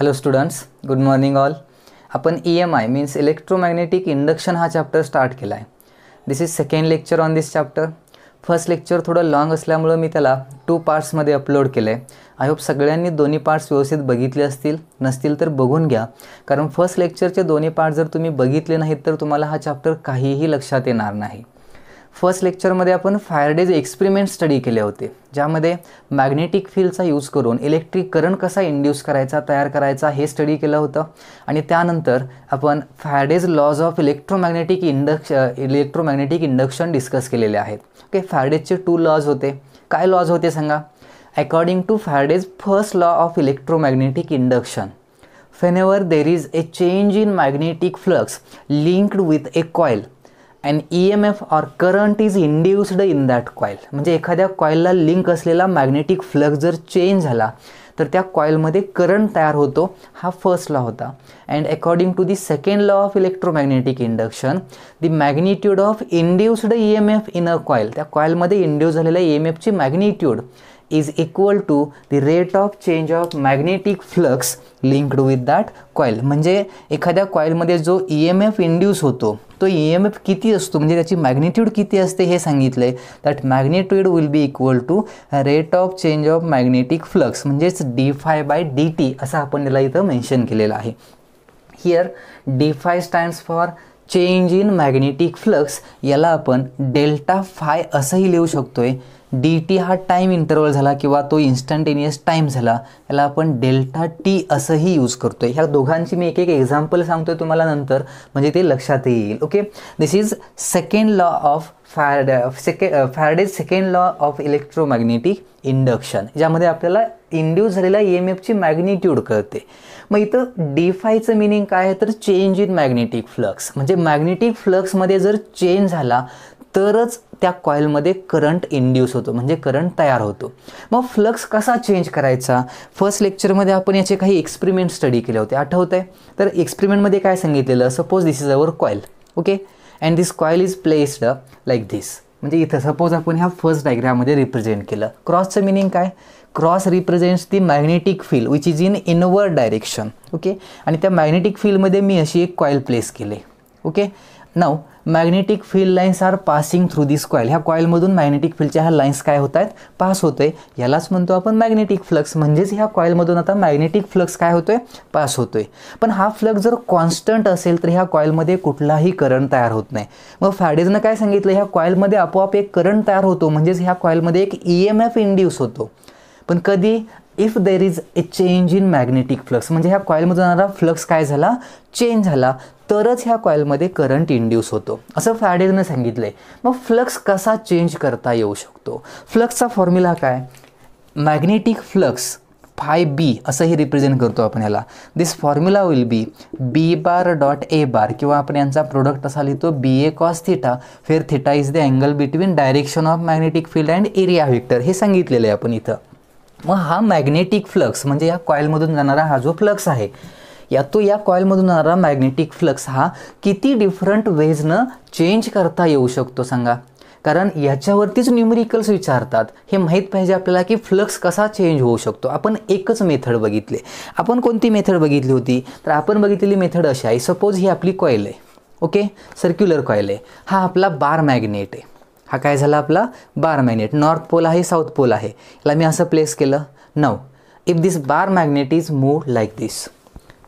hello students good morning all आपण E M I means electromagnetic induction हा chapter start केला आहे this is second lecture on this chapter first lecture थोडं long असल्यामुळं मी त्याला टू पार्ट्समध्ये अपलोड केलं आहे आय होप सगळ्यांनी दोन्ही पार्ट्स व्यवस्थित बघितले असतील नसतील तर बघून घ्या कारण फर्स्ट लेक्चरचे दोन्ही पार्ट जर तुम्ही बघितले नाहीत तर तुम्हाला हा चॅप्टर काहीही लक्षात येणार नाही फर्स्ट लेक्चरमध्ये आपण फायरडेज एक्सपेरिमेंट स्टडी केले होते ज्यामध्ये मॅग्नेटिक फील्डचा यूज करून इलेक्ट्रिक करंट कसा इंड्यूस करायचा तयार करायचा हे स्टडी केलं होतं आणि त्यानंतर आपण Faraday's laws of electromagnetic induction electromagnetic induction discuss केलेले आहेत ओके फॅरडेजचे टू लॉज होते काय लॉज होते सांगा according to Faraday's first law of electromagnetic induction whenever there is a change in magnetic flux linked with a coil and E M F or current is induced in that coil म्हणजे एखाद्या कॉईलला link असलेला magnetic flux जर change झाला तर त्या कॉईलमध्ये current तयार होतो हा फर्स्ट लॉ होता and according to the second law of electromagnetic induction the magnitude of induced E M F in a coil त्या कॉईलमध्ये इंड्यूस झालेल्या ई एम एफची magnitude is equal to the rate of change of magnetic flux linked with that coil म्हणजे एखाद्या कॉईलमध्ये जो E M F induce होतो तो E M F किती असतो म्हणजे त्याची मॅग्नेट्यूड किती असते हे सांगितलं आहे that magnitude will be equal to rate of change of magnetic flux म्हणजेच D phi by D T असं आपण त्याला इथं मेन्शन केलेलं आहे here D phi stands for change in magnetic flux याला आपण डेल्टा फाय असंही लिहू शकतोय डी टी हा टाईम इंटरवल झाला किंवा तो इन्स्टंटेनियस टाईम झाला याला आपण डेल्टा टी असंही यूज करतो आहे ह्या दोघांची मी एक एक एक्झाम्पल सांगतो तुम्हाला नंतर म्हणजे ते लक्षात येईल okay this is second law of फॅड सेके Faraday's second law of electromagnetic induction ज्यामध्ये आपल्याला इंड्यूस झालेल्या ई एम एफची मॅग्निट्यूड कळते मग इथं डी फायचं मिनिंग काय आहे तर चेंज इन मॅग्नेटिक फ्लक्स म्हणजे मॅग्नेटिक फ्लक्समध्ये जर चेंज झाला तरच त्या कॉईलमध्ये करंट इंड्यूस होतो म्हणजे करंट तयार होतो मग फ्लक्स कसा चेंज करायचा फर्स्ट लेक्चरमध्ये आपण याचे काही एक्सपेरिमेंट स्टडी केले होते आठवत आहे तर एक्सपेरिमेंटमध्ये काय सांगितलेलं suppose this is our coil okay and this coil is placed like this म्हणजे इथं सपोज आपण ह्या फर्स्ट डायग्राममध्ये रिप्रेझेंट केलं क्रॉसचं मिनिंग काय cross represents the magnetic field which is in inward direction okay आणि त्या मॅग्नेटिक फील्डमध्ये मी अशी एक कॉईल प्लेस केले okay now magnetic field lines are passing through this coil ह्या कॉईलमधून मॅग्नेटिक फील्डच्या ह्या लाईन्स काय होत आहेत पास होतो आहे यालाच म्हणतो आपण मॅग्नेटिक फ्लक्स म्हणजेच ह्या कॉईलमधून आता मॅग्नेटिक फ्लक्स काय होतो आहे पास होतो आहे पण हा फ्लक्स जर कॉन्स्टंट असेल तर ह्या कॉईलमध्ये कुठलाही करंट तयार होत नाही मग फॅडेजनं काय सांगितलं ह्या कॉईलमध्ये आपोआप एक करंट तयार होतो म्हणजेच ह्या कॉईलमध्ये एक ई एम एफ इंड्यूस होतो पण कधी if there is a change in magnetic flux म्हणजे ह्या कॉईलमधून जाणारा फ्लक्स काय झाला चेंज झाला तरच ह्या कॉईलमध्ये करंट इंड्यूस होतो असं फॅडेजनं सांगितलं आहे मग फ्लक्स कसा चेंज करता येऊ शकतो फ्लक्सचा फॉर्म्युला काय मॅग्नेटिक फ्लक्स फाय बी असंही रिप्रेझेंट करतो आपण ह्याला this formula will be B bar dot A bar किंवा आपण यांचा प्रोडक्ट असा लिहितो B A cos theta where theta is the angle between direction of magnetic field and area vector हे सांगितलेलं आहे आपण इथं मग हा मॅग्नेटिक फ्लक्स म्हणजे या कॉईलमधून जाणारा हा जो फ्लक्स आहे या तो या कॉईलमधून जाणारा मॅग्नेटिक फ्लक्स हा किती डिफरंट वेजनं चेंज करता येऊ शकतो सांगा कारण याच्यावरतीच न्यूमरिकल्स विचारतात हे माहीत पाहिजे आपल्याला की फ्लक्स कसा चेंज होऊ शकतो आपण एकच मेथड बघितले आपण कोणती मेथड बघितली होती तर आपण बघितलेली मेथड अशी आहे सपोज ही आपली कॉईल आहे ओके सर्क्युलर कॉईल आहे हा आपला बार मॅग्नेट आहे हा काय झाला आपला बार मॅग्नेट नॉर्थ पोल आहे साऊथ पोल आहे याला मी असं प्लेस केलं now if this bar magnet is move like this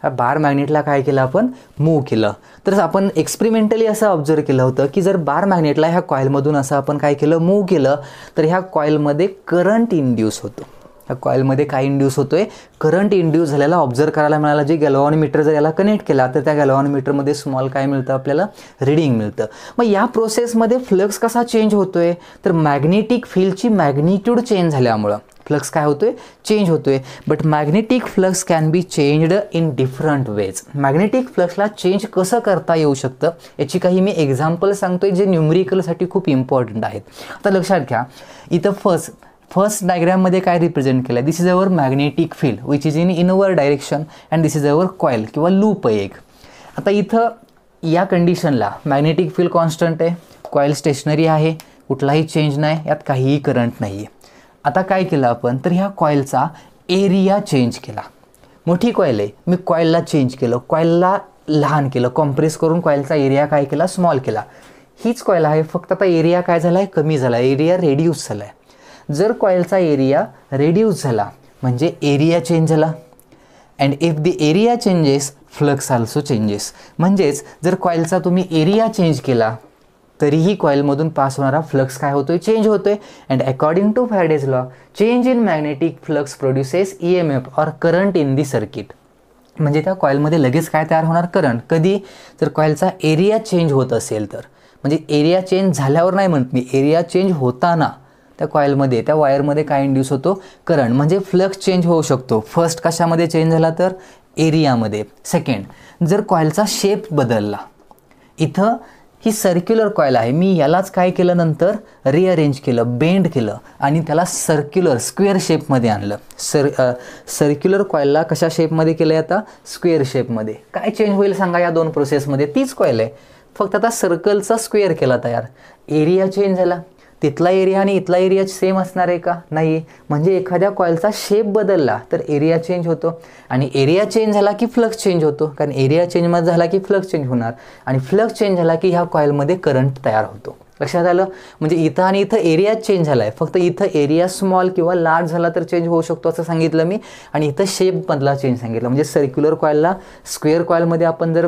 हा बार मॅग्नेटला काय केलं आपण मूव्ह केलं तर आपण एक्सपेरिमेंटली असं ऑब्झर्व केलं होतं की जर बार मॅग्नेटला ह्या कॉईलमधून असं आपण काय केलं मूव्ह केलं तर ह्या कॉईलमध्ये करंट इंड्यूस होतो या कॉईलमध्ये काय इंड्यूस होतो आहे करंट इंड्यूस झालेला ऑब्झर्व करायला मिळाला जे गॅलॉनमीटर जर याला कनेक्ट केला तर त्या गॅलॉनमीटरमध्ये स्मॉल काय मिळतं आपल्याला रिडिंग मिळतं मग या प्रोसेसमध्ये फ्लक्स कसा चेंज होतो आहे तर मॅग्नेटिक फील्डची मॅग्निट्यूड चेंज झाल्यामुळं फ्लक्स काय होतोय चेंज होतोय but magnetic flux can be changed in different ways magnetic फ्लक्सला चेंज कसं करता येऊ शकतं याची काही मी एक्झाम्पल सांगतोय जे न्युमरिकलसाठी खूप इम्पॉर्टंट आहेत आता लक्षात घ्या इथं फर्स्ट फर्स्ट डायग्रॅममध्ये काय रिप्रेझेंट केलं this is our magnetic field which is in inward direction and this is our coil किंवा लूप आहे एक आता इथं या कंडिशनला मॅग्नेटिक फील्ड कॉन्स्टंट आहे कॉईल स्टेशनरी आहे कुठलाही चेंज नाही यात काहीही करंट नाही आहे आता काय केलं आपण तर ह्या कॉईलचा एरिया चेंज केला मोठी कॉईल आहे मी कॉईलला चेंज केलं कॉईलला लहान केलं कॉम्प्रेस करून कॉईलचा एरिया काय केला स्मॉल केला हीच कॉईल आहे फक्त आता एरिया काय झाला आहे कमी झाला एरिया रेड्यूस झाला आहे जर कॉईलचा एरिया रेड्यूस झाला म्हणजे एरिया चेंज झाला and if the area changes flux also changes म्हणजेच जर कॉईलचा तुम्ही एरिया चेंज केला तरीही कॉईलमधून पास होणारा फ्लक्स काय आहे चेंज आहे and according to Faraday's law change in magnetic flux produces E M F or current in the circuit म्हणजे त्या कॉईलमध्ये लगेच काय तयार होणार करंट कधी जर कॉईलचा एरिया चेंज होत असेल तर म्हणजे एरिया चेंज झाल्यावर नाही म्हणत मी एरिया चेंज होताना त्या कॉईलमध्ये त्या वायरमध्ये काय इंड्यूस होतो करंट म्हणजे फ्लक्स चेंज होऊ शकतो फर्स्ट कशामध्ये चेंज झाला तर एरियामध्ये सेकंड जर कॉईलचा शेप बदलला इथं ही सर्क्युलर कॉईल आहे मी यालाच काय केलं नंतर रिअरेंज केलं बेंड केलं आणि त्याला सर्क्युलर स्क्वेअर शेपमध्ये आणलं सर सर्क्युलर कॉईलला कशा शेपमध्ये केलं आहे आता स्क्वेअर शेपमध्ये काय चेंज होईल सांगा या दोन प्रोसेसमध्ये तीच कॉईल आहे फक्त आता सर्कलचा स्क्वेअर केला तयार एरिया चेंज झाला तिथला एरिया आणि इथला एरिया सेम असणार आहे का नाही म्हणजे एखाद्या कॉईलचा शेप बदलला तर एरिया चेंज होतो आणि एरिया चेंज झाला की फ्लक्स चेंज होतो कारण एरिया चेंजमध्ये झाला की फ्लक्स चेंज होणार आणि फ्लक्स चेंज झाला की ह्या कॉईलमध्ये करंट तयार होतो लक्षात आलं म्हणजे इथं आणि इथं एरिया चेंज झाला आहे फक्त इथं एरिया स्मॉल किंवा लार्ज झाला तर चेंज होऊ शकतो असं सांगितलं मी आणि इथं शेपमधला चेंज सांगितलं म्हणजे सर्क्युलर कॉईलला स्क्वेअर कॉईलमध्ये आपण जर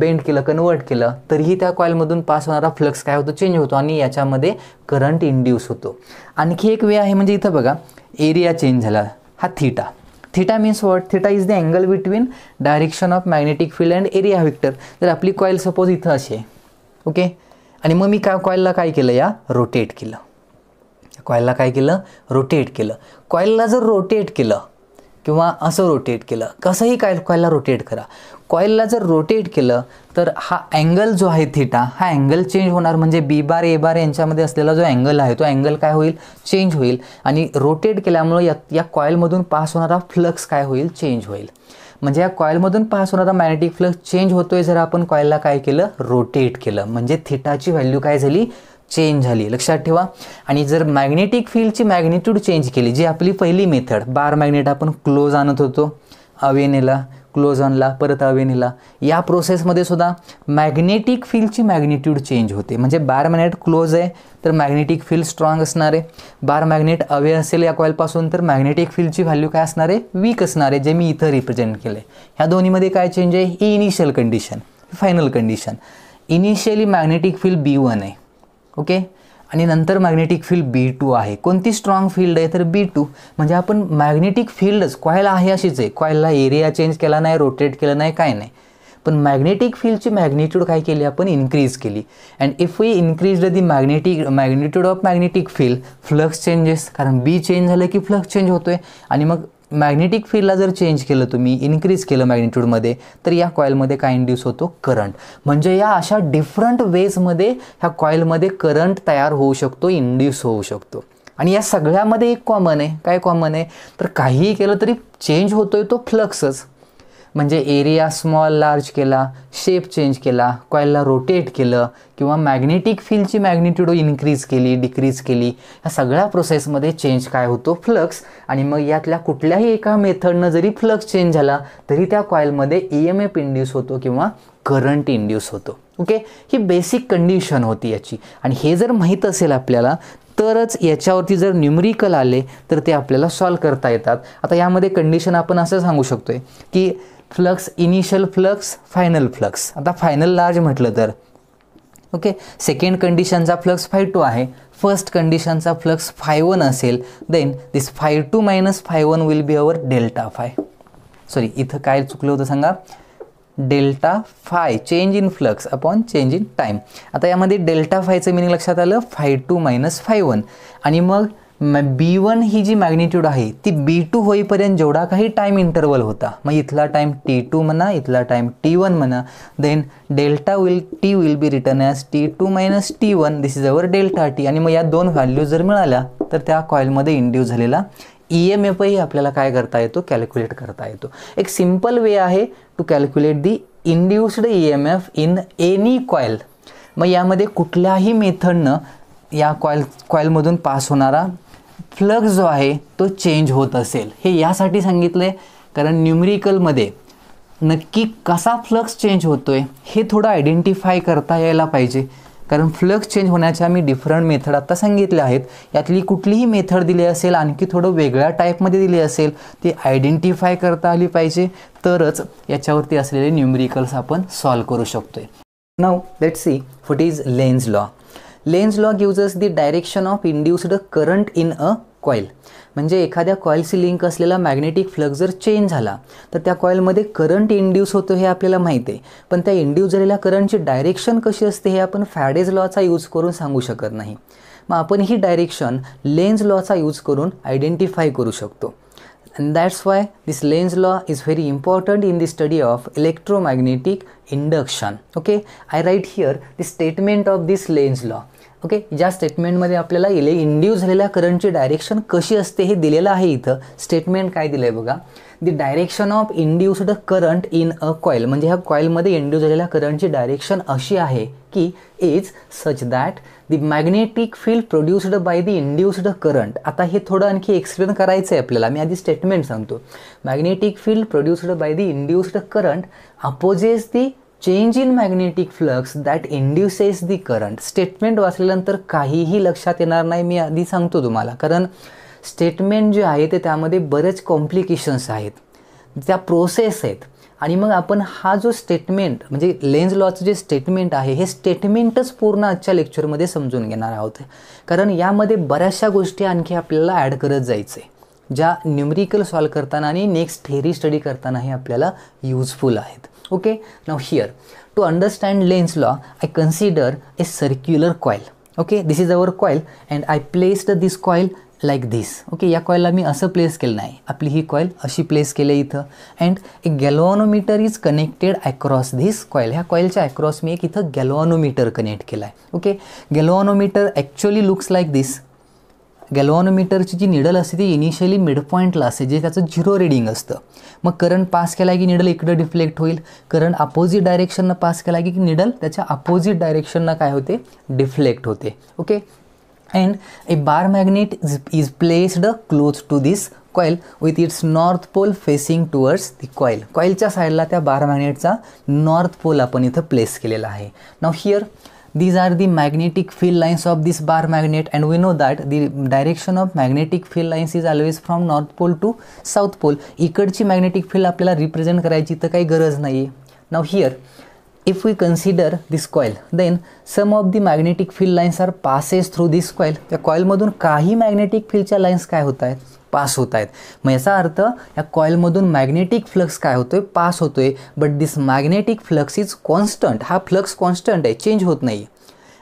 बेंड केलं कन्वर्ट केलं तरीही त्या कॉईलमधून पास होणारा फ्लक्स काय होतो चेंज होतो आणि याच्यामध्ये करंट इंड्यूस होतो आणखी एक वे आहे म्हणजे इथं बघा एरिया चेंज झाला हा theta theta means what theta is the angle between direction of magnetic field and area vector तर आपली कॉईल सपोज इथं अशी आहे ओके आणि मग मी काय कॉईलला काय केलं या रोटेट केलं कॉईलला काय केलं रोटेट केलं कॉईलला जर रोटेट केलं किंवा असं रोटेट केलं कसंही काय कॉईलला रोटेट करा कॉईलला जर रोटेट केलं तर हा अँगल जो आहे थिटा हा अँगल चेंज होणार म्हणजे बी बार ए बार यांच्यामध्ये असलेला जो अँगल आहे तो अँगल काय होईल चेंज होईल आणि रोटेट केल्यामुळं या या कॉईलमधून पास होणारा फ्लक्स काय होईल चेंज होईल म्हणजे या कॉईलमधून पास होणारा मॅग्नेटिक फ्लक्स चेंज होतोय जर आपण कॉईलला काय केलं रोटेट केलं म्हणजे थिटाची व्हॅल्यू काय झाली चेंज झाली लक्षात ठेवा आणि जर मॅग्नेटिक फील्डची मॅग्नेट्यूड चेंज केली जी आपली पहिली मेथड बार मॅग्नेट आपण क्लोज आणत होतो अवेनेला ला परत अवेनीला या प्रोसेसमध्ये सुद्धा मॅग्नेटिक फील्डची मॅग्नेट्यूड चेंज होते म्हणजे बार मॅग्नेट क्लोज आहे तर मॅग्नेटिक फील्ड स्ट्रॉंग असणार आहे बार मॅग्नेट अवे असेल या कॉईलपासून तर मॅग्नेटिक फील्डची व्हॅल्यू काय असणार आहे वीक असणार आहे जे मी इथं रिप्रेझेंट केले आहे ह्या दोन्हीमध्ये काय चेंज आहे ही initial condition final condition initially magnetic field B one आहे ओके आणि नंतर मॅग्नेटिक फील्ड बी टू आहे कोणती स्ट्रॉंग फील्ड आहे तर बी टू म्हणजे आपण मॅग्नेटिक फील्डच कॉईल आहे अशीच आहे कॉईलला एरिया चेंज केला नाही रोटेट केलं नाही काय नाही पण मॅग्नेटिक फील्डची मॅग्नेट्यूड काय केली आपण इन्क्रीज केली and if we increase the magnetic magnitude of magnetic field flux changes कारण बी चेंज झालं की फ्लक्स चेंज होतो आहे आणि मग मॅग्नेटिक फील्डला जर चेंज केलं तुम्ही इन्क्रीज केलं मॅग्नेट्यूडमध्ये तर या कॉईलमध्ये काय इंड्यूस होतो करंट म्हणजे या अशा डिफरंट वेजमध्ये ह्या कॉईलमध्ये करंट तयार होऊ शकतो इंड्यूस होऊ शकतो आणि या सगळ्यामध्ये एक कॉमन आहे काय कॉमन आहे तर काहीही केलं तरी चेंज होतोय तो फ्लक्सच म्हणजे एरिया स्मॉल लार्ज केला शेप चेंज केला कॉईलला रोटेट केलं किंवा मॅग्नेटिक फील्डची मॅग्नेट्यूड इन्क्रीज केली डिक्रीज केली ह्या सगळ्या प्रोसेसमध्ये चेंज काय होतो फ्लक्स आणि मग यातल्या कुठल्याही एका मेथडनं जरी फ्लक्स चेंज झाला तरी त्या कॉईलमध्ये ई एम एफ इंड्यूस होतो किंवा करंट इंड्यूस होतो ओके ही बेसिक कंडिशन होती याची आणि हे जर माहीत असेल आपल्याला तरच याच्यावरती जर न्युमरिकल आले तर ते आपल्याला सॉल्व करता येतात आता यामध्ये कंडिशन आपण असं सांगू शकतो आहे की flux initial flux final flux आता फायनल लार्ज म्हटलं तर ओके सेकंड कंडिशनचा फ्लक्स फाय टू आहे फर्स्ट कंडिशनचा फ्लक्स फाय वन असेल then this phi two minus phi one will be our delta phi sorry इथं काय चुकलं होतं सांगा delta phi change in flux upon change in time आता यामध्ये डेल्टा फायचं मिनिंग लक्षात आलं phi two minus phi one आणि मग बी वन ही जी मॅग्निट्यूड आहे ती बी टू होईपर्यंत जेवढा काही टाईम इंटरवल होता मग इथला टाईम टी टू म्हणा इथला टाईम टी वन म्हणा then delta will T will be written as T two minus T one this is our delta T आणि मग या दोन व्हॅल्यू जर मिळाल्या तर त्या कॉईलमध्ये इंड्यूस झालेला ई e एम एफही आपल्याला काय करता येतो कॅल्क्युलेट करता येतो एक सिम्पल वे आहे to calculate the induced E M F in any coil मग यामध्ये कुठल्याही मेथडनं या कॉईल कॉईलमधून पास होणारा फ्लक्स जो आहे तो चेंज होत असेल हे यासाठी सांगितलं आहे कारण न्यूमरिकलमध्ये नक्की कसा फ्लक्स चेंज होतो आहे हे थोडं आयडेंटिफाय करता यायला पाहिजे कारण फ्लक्स चेंज होण्याच्या आम्ही डिफरंट मेथड आत्ता सांगितल्या आहेत यातली कुठलीही मेथड दिली असेल आणखी थोडं वेगळ्या टाईपमध्ये दिली असेल ती आयडेंटिफाय करता आली पाहिजे तरच याच्यावरती असलेले न्यूमरिकल्स आपण सॉल्व करू शकतो आहे now let see what is Lenz law Lenz law gives us the direction of induced current in a coil म्हणजे एखाद्या कॉईलशी लिंक असलेला मॅग्नेटिक फ्लग जर चेंज झाला तर त्या कॉईलमध्ये करंट इंड्यूस होतो हे आपल्याला माहिती आहे पण त्या इंड्यूस झालेल्या करंटची डायरेक्शन कशी असते हे आपण फॅडेज लॉचा यूज करून सांगू शकत नाही मग आपण ही डायरेक्शन लेन्स लॉचा यूज करून आयडेंटिफाय करू शकतो and that's why this Lenz law is very important in the study of electromagnetic induction okay I write here the statement of this Lenz law okay ज्या स्टेटमेंटमध्ये आपल्याला इले इंड्यू झालेल्या करंटची डायरेक्शन कशी असते हे दिलेलं आहे इथं स्टेटमेंट काय दिलं आहे बघा the direction of induced current in a coil म्हणजे ह्या कॉईलमध्ये इंड्यूज झालेल्या करंटची डायरेक्शन अशी आहे की is such that the magnetic field produced by the induced current आता हे थोडं आणखी एक्सप्लेन करायचं आहे आपल्याला मी आधी स्टेटमेंट सांगतो magnetic field produced by the induced current opposes the change in magnetic flux that induces the current statement वाचल्यानंतर काहीही लक्षात येणार नाही मी आधी सांगतो तुम्हाला कारण स्टेटमेंट जे आहे ते त्यामध्ये बरेच कॉम्प्लिकेशन्स आहेत त्या प्रोसेस आहेत आणि मग आपण हा जो स्टेटमेंट म्हणजे लेन्ज लॉचं जे स्टेटमेंट आहे हे स्टेटमेंटच पूर्ण आजच्या लेक्चरमध्ये समजून घेणार आहोत कारण यामध्ये बऱ्याचशा गोष्टी आणखी आपल्याला ॲड करत जायचं आहे ज्या न्युमरिकल सॉल्व करताना आणि नेक्स्ट थेरी स्टडी करतानाही आपल्याला युजफुल आहेत okay now here to understand Lenz law I consider a circular coil okay this is our coil and I placed this coil like this okay या कॉईलला मी असं place केलं नाही आपली ही कॉईल अशी प्लेस केली आहे इथं अँड एक galvanometer is connected across this coil ह्या कॉईलच्या अक्रॉस मी एक इथं गॅलॉनोमीटर कनेक्ट केला आहे okay galvanometer actually looks like this गॅल्वानोमीटरची जी निडल असते ती इनिशियली मिड पॉईंटला असते जे त्याचं झिरो रिडिंग असतं मग करंट पास केला की निडल इकडं डिफ्लेक्ट होईल करंट अपोजिट डायरेक्शननं पास केला की निडल त्याच्या अपोजिट डायरेक्शननं काय होते डिफ्लेक्ट होते okay and a bar magnet is is placed close to this coil with its north pole facing towards the coil कॉईलच्या साईडला त्या बार मॅग्नेटचा नॉर्थ पोल आपण इथं प्लेस केलेला आहे now here these are the magnetic field lines of this bar magnet and we know that the direction of magnetic field lines is always from north pole to south pole इकडची magnetic field आपल्याला represent करायची तर काही गरज नाही now here if we consider this coil then some of the magnetic field lines are passes through this coil त्या कॉईलमधून काही magnetic fieldच्या lines काय होत आहेत पास होत आहेत मग याचा अर्थ या कॉईलमधून मॅग्नेटिक फ्लक्स काय होतो आहे पास होतो आहे but this magnetic flux is constant हा फ्लक्स कॉन्स्टंट आहे चेंज होत नाही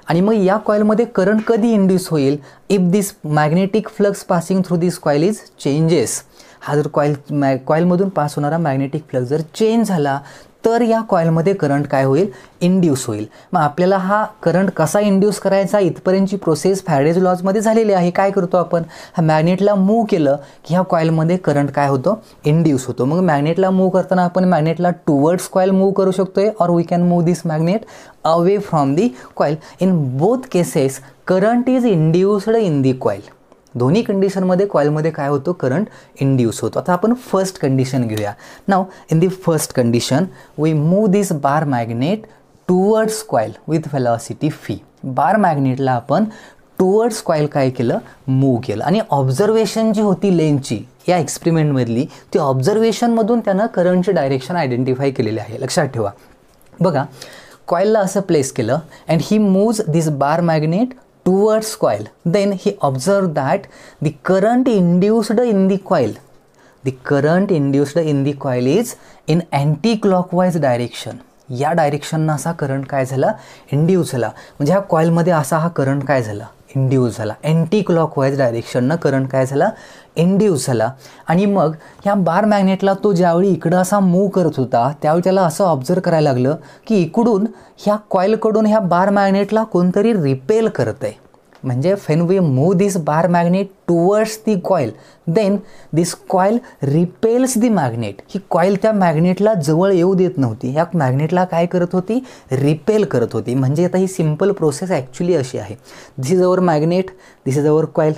आणि मग या कॉईलमध्ये करंट कधी इंड्यूस होईल if this magnetic flux passing through this coil is changes हा जर कॉईल मॅ कॉईलमधून पास होणारा मॅग्नेटिक फ्लक्स जर चेंज झाला तर या कॉईलमध्ये करंट काय होईल इंड्यूस होईल मग आपल्याला हा करंट कसा इंड्यूस करायचा इथपर्यंतची प्रोसेस फॅरेज लॉजमध्ये झालेली आहे काय करतो आपण हा मॅग्नेटला मूव्ह केलं की ह्या कॉईलमध्ये करंट काय होतो इंड्यूस होतो मग मॅग्नेटला मूव्ह करताना आपण मॅग्नेटला टुवर्ड्स कॉईल मूव्ह करू शकतो आहे or we can move this magnet away from the coil in both cases current is induced in the coil दोन्ही कंडिशनमध्ये कॉईलमध्ये काय होतो करंट इंड्यूस होतो आता आपण फर्स्ट कंडिशन घेऊया now in the first condition we move this bar magnet towards coil with velocity v bar मॅग्नेटला आपण टुवर्ड्स कॉईल काय केलं मूव केलं आणि ऑब्झर्वेशन जी होती लेनची या एक्सपेरिमेंटमधली ती ऑब्झर्वेशनमधून त्यानं करंटची डायरेक्शन आयडेंटिफाय केलेली आहे लक्षात ठेवा बघा कॉईलला असं प्लेस केलं and he moves this bar magnet towards coil then he observed that the current induced in the coil the current induced in the coil is in anti clockwise direction ya direction na asa current kay jhala induced jhala mhanje ha coil madhe asa ha current kay jhala induced jhala anti clockwise direction na current kay jhala एन झाला आणि मग ह्या बार मॅग्नेटला तो ज्यावेळी इकडं असा move करत होता त्यावेळी त्याला असं ऑब्झर्व करायला लागलं की इकडून ह्या कॉईलकडून ह्या बार मॅग्नेटला कोणतरी रिपेल करत आहे म्हणजे when we move this bar magnet towards the coil then this coil repels the magnet ही कॉईल त्या मॅग्नेटला जवळ येऊ देत नव्हती ह्या मॅग्नेटला काय करत होती रिपेल करत होती म्हणजे आता ही सिम्पल प्रोसेस ॲक्च्युली अशी आहे this is our magnet this is our coil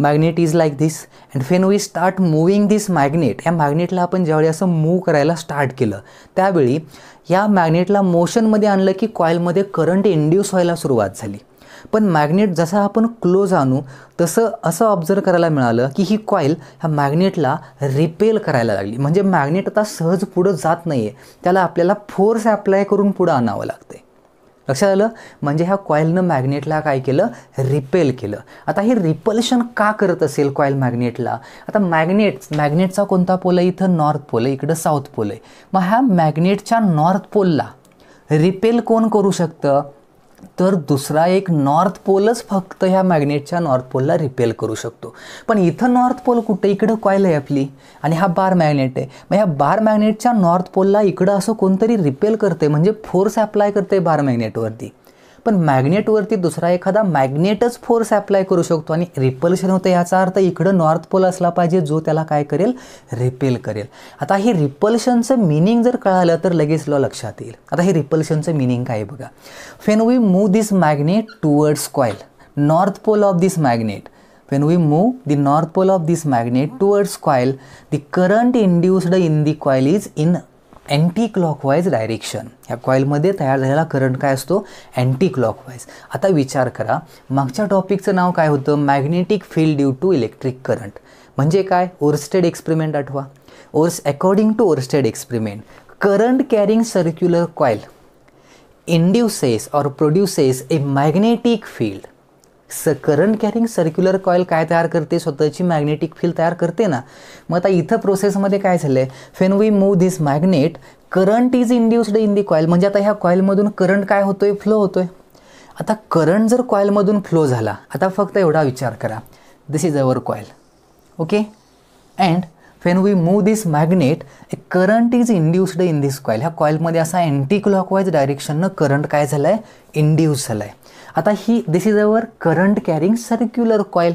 magnet is like this and when we start moving this magnet या मॅग्नेटला आपण ज्यावेळी असं मूव करायला स्टार्ट केलं त्यावेळी या मॅग्नेटला मोशनमध्ये आणलं की कॉईलमध्ये करंट इंड्यूस व्हायला सुरुवात झाली पण मॅग्नेट जसा आपण क्लोज आणू तसं असं ऑब्झर्व करायला मिळालं की ही कॉईल ह्या मॅग्नेटला रिपेल करायला लागली म्हणजे मॅग्नेट आता सहज पुढं जात नाही आहे त्याला आपल्याला फोर्स अप्लाय करून पुढं आणावं लागतं लक्षात आलं म्हणजे ह्या कॉईलनं मॅग्नेटला काय केलं रिपेल केलं आता हे रिपल्शन का करत असेल कॉईल मॅग्नेटला आता मॅग्नेट मॅग्नेटचा कोणता पोल आहे इथं नॉर्थ पोल आहे इकडं साऊथ पोल आहे मग ह्या मॅग्नेटच्या नॉर्थ पोलला रिपेल कोण करू शकतं तर दुसरा एक नॉर्थ पोलच फक्त ह्या मॅग्नेटच्या नॉर्थ पोलला रिपेल करू शकतो पण इथं नॉर्थ पोल कुठे इकडं कॉईल आहे आपली आणि हा बार मॅग्नेट आहे मग ह्या बार मॅग्नेटच्या नॉर्थ पोलला इकडं असं कोणतरी रिपेल करते म्हणजे फोर्स ॲप्लाय करते बार मॅग्नेटवरती पण मॅग्नेटवरती दुसरा एखादा मॅग्नेटच फोर्स अप्लाय करू शकतो आणि रिपल्शन होतं याचा अर्थ इकडं नॉर्थ पोल असला पाहिजे जो त्याला काय करेल रिपेल करेल आता हे रिपल्शनचं मिनिंग जर कळालं तर लगेच लॉ लक्षात येईल आता हे रिपल्शनचं मिनिंग काय बघा when we move this magnet towards coil north pole of this magnet when we move the north pole of this magnet towards coil the current induced in the coil is in anti clockwise direction ह्या कॉईलमध्ये तयार झालेला current काय असतो anti clockwise आता विचार करा मागच्या टॉपिकचं नाव काय होतं magnetic field due to electric current म्हणजे काय ओरस्टेड एक्सपेरिमेंट आठवा ओर्स according to Oersted experiment current carrying circular coil induces or produces a magnetic field स करंट कॅरिंग सर्क्युलर कॉईल काय तयार करते स्वतःची मॅग्नेटिक फील्ड तयार करते ना मग आता इथं प्रोसेसमध्ये काय झालं आहे when we move this magnet current is induced in the coil म्हणजे आता ह्या कॉईलमधून करंट काय होतो आहे फ्लो होतो आहे आता करंट जर कॉईलमधून फ्लो झाला आता फक्त एवढा विचार करा this is our coil okay and when we move this magnet a current is induced in this coil ह्या कॉईलमध्ये असा अँटी क्लॉकवाईज डायरेक्शननं करंट काय झालं आहे इंड्यूस झाला आहे आता ही this is our current carrying circular coil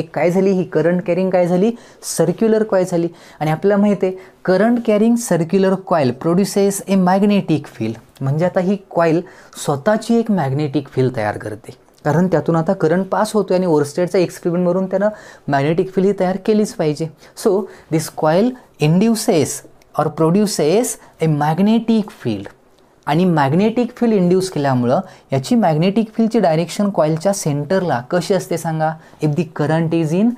एक काय झाली ही करंट कॅरिंग काय झाली सर्क्युलर कॉईल झाली आणि आपल्याला माहिती आहे current carrying circular coil produces a magnetic field म्हणजे आता ही कॉईल स्वतःची एक मॅग्नेटिक फील्ड तयार करते कारण त्यातून आता करंट पास होतो आणि ओरस्टेडचा एक्सपेरिमेंटवरून त्यानं मॅग्नेटिक फील्ड ही तयार केलीच पाहिजे सो दिस कॉईल इंड्युसेस और प्रोड्युसेस ए मॅग्नेटिक फील्ड आणि मॅग्नेटिक फील्ड इंड्यूस केल्यामुळं याची मॅग्नेटिक फील्डची डायरेक्शन कॉईलच्या सेंटरला कशी असते सांगा if the current is in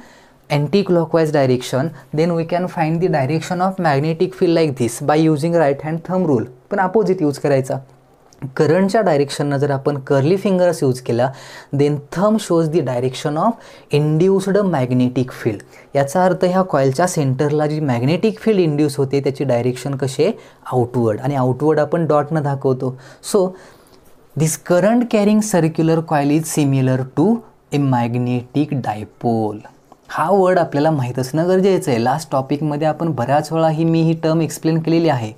anti clockwise direction then we can find the direction of magnetic field like this by using right hand thumb rule पण opposite use करायचा करंटच्या डायरेक्शननं जर आपण कर्ली फिंगर्स यूज केला then thumb shows the direction of induced magnetic field याचा अर्थ ह्या कॉईलच्या सेंटरला जी मॅग्नेटिक फील्ड इंड्यूस होते त्याची डायरेक्शन कसे आउटवर्ड आणि आउटवर्ड आपण डॉटनं दाखवतो so this current carrying circular coil is similar to a magnetic dipole हा वर्ड आपल्याला माहीत असणं गरजेचं आहे लास्ट टॉपिकमध्ये आपण बऱ्याच वेळा ही मी ही टर्म एक्सप्लेन केलेली आहे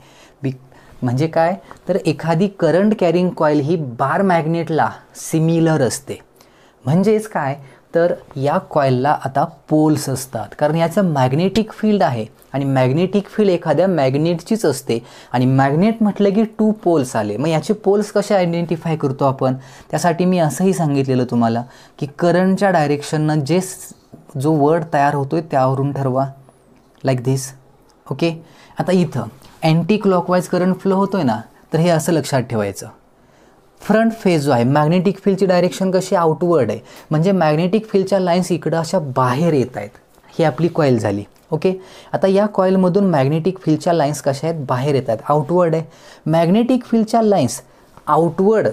म्हणजे काय तर एखादी करंट कॅरिंग कॉईल ही बार मॅग्नेटला सिमिलर असते म्हणजेच काय तर या कॉईलला आता पोल्स असतात कारण याचं मॅग्नेटिक फील्ड आहे आणि मॅग्नेटिक फील्ड एखाद्या मॅग्नेटचीच असते आणि मॅग्नेट म्हटलं की टू पोल्स आले मग याचे पोल्स कसे आयडेंटिफाय करतो आपण त्यासाठी मी असंही सांगितलेलं तुम्हाला की करंटच्या डायरेक्शननं जे जो वर्ड तयार होतो आहे त्यावरून ठरवा लाईक like ओके आता इथं अँटी क्लॉकवाईज करंट फ्लो होतो आहे ना तर हे असं लक्षात ठेवायचं फ्रंट फेज जो आहे मॅग्नेटिक फील्डची डायरेक्शन कशी आउटवर्ड आहे म्हणजे मॅग्नेटिक फील्डच्या लाईन्स इकडं अशा बाहेर येत आहेत ही आपली कॉईल झाली ओके आता या कॉईलमधून मॅग्नेटिक फील्डच्या लाईन्स कशा आहेत बाहेर येत आहेत आउटवर्ड आहे मॅग्नेटिक फील्डच्या लाईन्स आउटवर्ड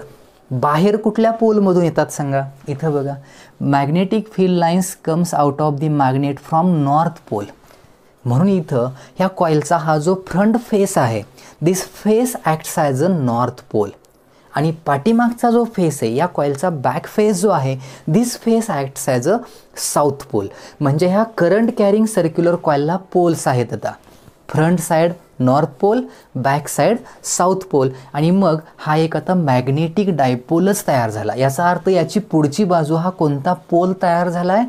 बाहेर कुठल्या पोलमधून येतात सांगा इथं बघा magnetic field lines comes out of the magnet from north pole म्हणून इथं ह्या कॉईलचा हा जो फ्रंट फेस आहे this face acts as a north pole आणि पाठीमागचा जो फेस आहे या कॉईलचा बॅक फेस जो आहे this face acts as a south pole म्हणजे ह्या करंट कॅरिंग सर्क्युलर कॉईलला पोल्स आहेत आता front side north pole back side south pole आणि मग हा एक आता मॅग्नेटिक डायपोलच तयार झाला याचा अर्थ याची पुढची बाजू हा कोणता पोल तयार झाला आहे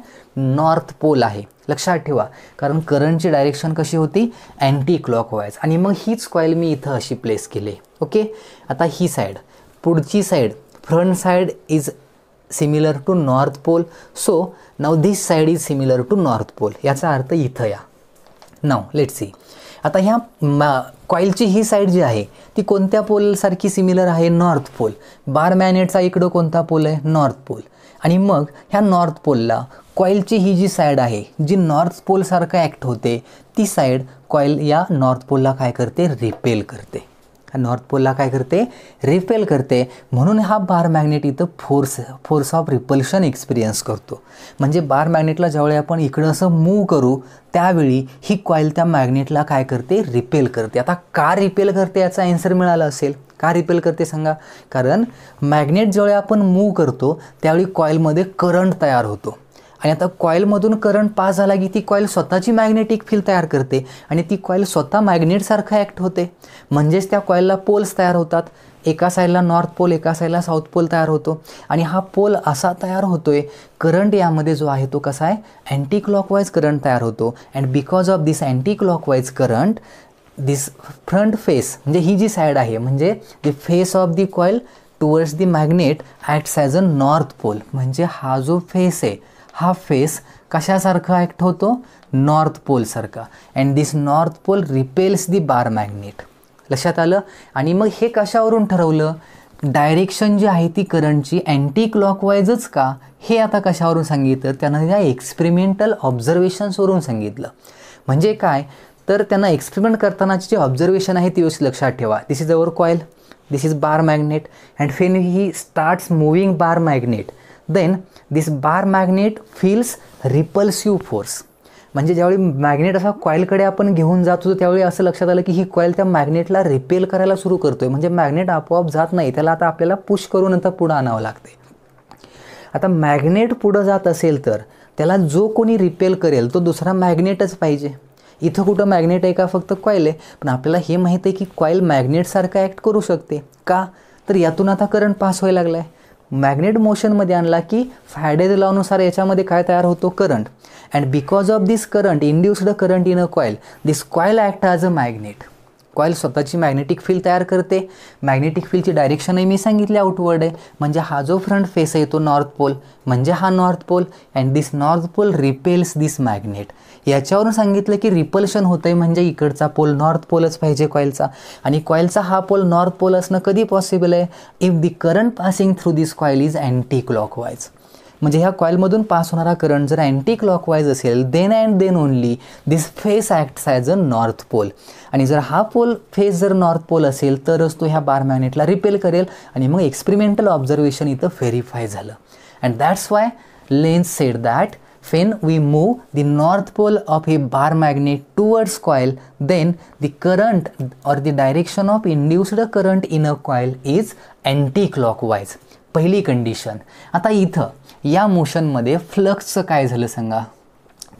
नॉर्थ पोल आहे लक्षात ठेवा कारण करंटची डायरेक्शन कशी होती अँटी क्लॉक वाईज आणि मग हीच कॉईल मी इथं अशी प्लेस केली ओके आता ही साईड पुढची side front side is similar to north pole so now this side is similar to north pole याचा अर्थ इथं या नाव लेट सी आता ह्या कॉईलची ही साईड जी आहे ती कोणत्या पोलसारखी सिमिलर आहे नॉर्थ पोल बार मॅनेटचा इकडं कोणता पोल आहे नॉर्थ पोल आणि मग ह्या नॉर्थ पोलला कॉईलची ही जी साईड आहे जी नॉर्थ पोलसारखं ॲक्ट होते ती साईड कॉईल या नॉर्थ पोलला काय करते रिपेल करते नॉर्थ पोलला काय करते रिपेल करते म्हणून हा बार मॅग्नेट इथं force force of repulsion experience करतो म्हणजे बार मॅग्नेटला ज्यावेळी आपण इकडं असं मूव करू त्यावेळी ही कॉईल त्या मॅग्नेटला काय करते रिपेल करते आता का रिपेल करते याचा आन्सर मिळाला असेल का रिपेल करते सांगा कारण मॅग्नेट ज्यावेळी आपण मूव करतो त्यावेळी कॉईलमध्ये करंट तयार होतो आणि आता कॉईलमधून करंट पास झाला की ती कॉईल स्वतःची मॅग्नेटिक फील्ड तयार करते आणि ती कॉईल स्वतः मॅग्नेटसारखं ॲक्ट होते म्हणजेच त्या कॉईलला पोल्स तयार होतात एका साईडला नॉर्थ पोल एका साईडला साऊथ पोल तयार होतो आणि हा पोल असा तयार होतो आहे करंट यामध्ये जो आहे तो कसा आहे अँटी क्लॉकवाईज करंट तयार होतो and because of this anti clockwise current this front face म्हणजे ही जी साईड आहे म्हणजे the face of the coil towards the magnet acts as a north pole म्हणजे हा जो फेस आहे हा फेस कशासारखा ऍक्ट होतो नॉर्थ पोलसारखा and this north pole repels the bar magnet लक्षात आलं आणि मग हे कशावरून ठरवलं डायरेक्शन जी आहे ती करंटची अँटी क्लॉकवाईजच का हे आता कशावरून सांगितलं त्यांना या एक्सपेरिमेंटल ऑब्झर्वेशन्सवरून सांगितलं म्हणजे काय तर त्यांना एक्सपेरिमेंट करतानाची जी ऑब्झर्वेशन आहे ती व्यवस्थित लक्षात ठेवा this is our coil this is bar magnet and when he starts moving bar magnet then this bar magnet feels repulsive force म्हणजे ज्यावेळी मॅग्नेट असा कॉईलकडे आपण घेऊन जात होतो त्यावेळी असं लक्षात आलं की ही कॉईल त्या मॅग्नेटला रिपेल करायला सुरू करतोय म्हणजे मॅग्नेट आपोआप जात नाही त्याला आता आपल्याला पुश करून नंतर पुढं आणावं लागते आता मॅग्नेट पुढं जात असेल तर त्याला जो कोणी रिपेल करेल तो दुसरा मॅग्नेटच पाहिजे इथं कुठं मॅग्नेट आहे का फक्त कॉईल आहे पण आपल्याला हे माहीत आहे की कॉईल मॅग्नेटसारखं ॲक्ट करू शकते का तर यातून आता करंट पास व्हायला लागला आहे मॅग्नेट मोशनमध्ये आणला की फॅडे लॉनुसार याच्यामध्ये काय तयार होतो current and because of this current induced current in a coil this coil act as a magnet coil स्वतःची मॅग्नेटिक फील्ड तयार करते मॅग्नेटिक फील्डची डायरेक्शनही मी सांगितली आउटवर्ड आहे म्हणजे हा जो फ्रंट फेस आहे तो नॉर्थ पोल म्हणजे हा north pole and this north pole repels this magnet याच्यावरून सांगितलं की रिपल्शन होतं आहे म्हणजे इकडचा पोल नॉर्थ पोलच पाहिजे कॉईलचा आणि कॉईलचा हा पोल नॉर्थ पोल असणं कधी पॉसिबल आहे if the current passing through this coil is anti clockwise म्हणजे ह्या कॉईलमधून पास होणारा करंट जर अँटी क्लॉकवाईज असेल then and then only this face acts as a north pole आणि जर हा पोल फेस जर नॉर्थ पोल असेल तरच तो ह्या बार मॅग्नेटला रिपेल करेल आणि मग एक्सपेरिमेंटल ऑब्झर्वेशन इथं व्हेरीफाय झालं and that's why Lenz said that when we move the north pole of a bar magnet towards then then the current the the direction of current in a coil is anti clockwise wise पहिली condition आता इथं या मोशनमध्ये फ्लक्सचं काय झालं सांगा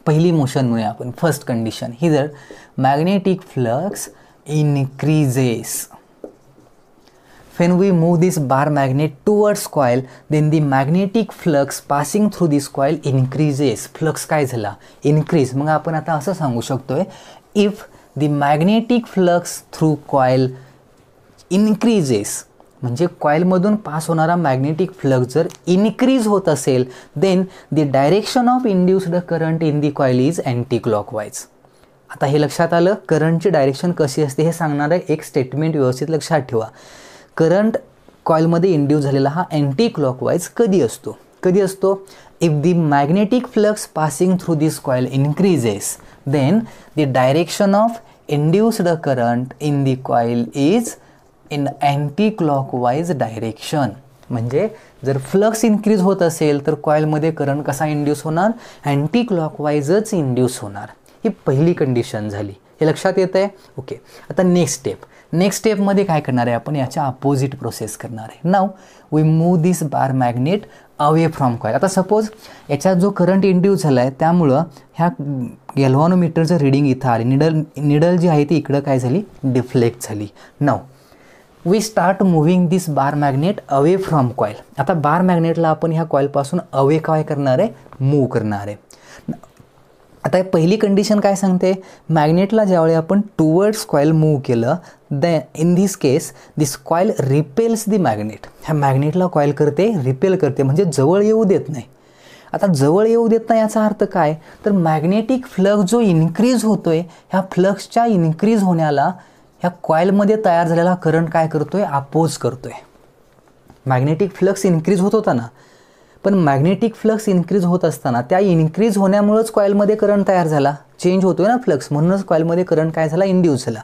पहिली motion म्हणूया आपण फर्स्ट कंडिशन ही जर magnetic flux increases when we move this bar magnet towards coil then the magnetic flux passing through this coil increases flux काय झाला इनक्रीज मग आपण आता असं सांगू शकतोय if the magnetic flux through coil increases म्हणजे कॉईलमधून पास होणारा मॅग्नेटिक फ्लक्स जर इनक्रीज होत असेल then the direction of induced current in the coil is anti clockwise आता हे लक्षात आलं करंटची डायरेक्शन कशी असते हे सांगणारं एक स्टेटमेंट व्यवस्थित लक्षात ठेवा करंट कॉईलमध्ये इंड्यूस झालेला हा अँटी क्लॉकवाईज कधी असतो कधी असतो if the magnetic flux passing through this coil increases then the direction of induced current in the coil is in anti clockwise direction म्हणजे जर फ्लक्स इन्क्रीज होत असेल तर कॉईलमध्ये करंट कसा इंड्यूस होणार अँटी क्लॉकवाईजच इंड्यूस होणार ही पहिली कंडिशन झाली हे लक्षात येत आहे ओके आता नेक्स्ट स्टेप नेक्स्ट स्टेपमध्ये काय करणार आहे आपण याच्या अपोजिट प्रोसेस करणार आहे now we move this bar magnet away from coil आता सपोज याच्यात जो करंट इंड्यूस झाला आहे त्यामुळं ह्या गॅलवानोमीटरचं रिडिंग इथं आली निडल निडल जी आहे ती इकडं काय झाली डिफ्लेक्ट झाली now we start moving this bar magnet away from coil आता बार मॅग्नेटला आपण ह्या कॉईलपासून अवे काय करणार आहे मूव्ह करणार आहे आता पहिली कंडिशन काय सांगते मॅग्नेटला ज्यावेळी आपण टुवर्ड्स कॉईल मूव्ह केलं they in this case this coil repels the magnet ह्या मॅग्नेटला कॉईल करते रिपेल करते म्हणजे जवळ येऊ देत नाही आता जवळ येऊ देत नाही याचा अर्थ काय तर मॅग्नेटिक फ्लक्स जो इन्क्रीज होतो आहे ह्या फ्लक्सच्या इनक्रीज होण्याला ह्या कॉईलमध्ये तयार झालेला करंट काय करतो आहे अपोज करतो आहे मॅग्नेटिक फ्लक्स इन्क्रीज होत होता ना पण मॅग्नेटिक फ्लक्स इन्क्रीज होत असताना त्या इन्क्रीज होण्यामुळंच कॉईलमध्ये करंट तयार झाला चेंज होतो आहे ना फ्लक्स म्हणूनच कॉईलमध्ये करंट काय झाला इंड्यूस झाला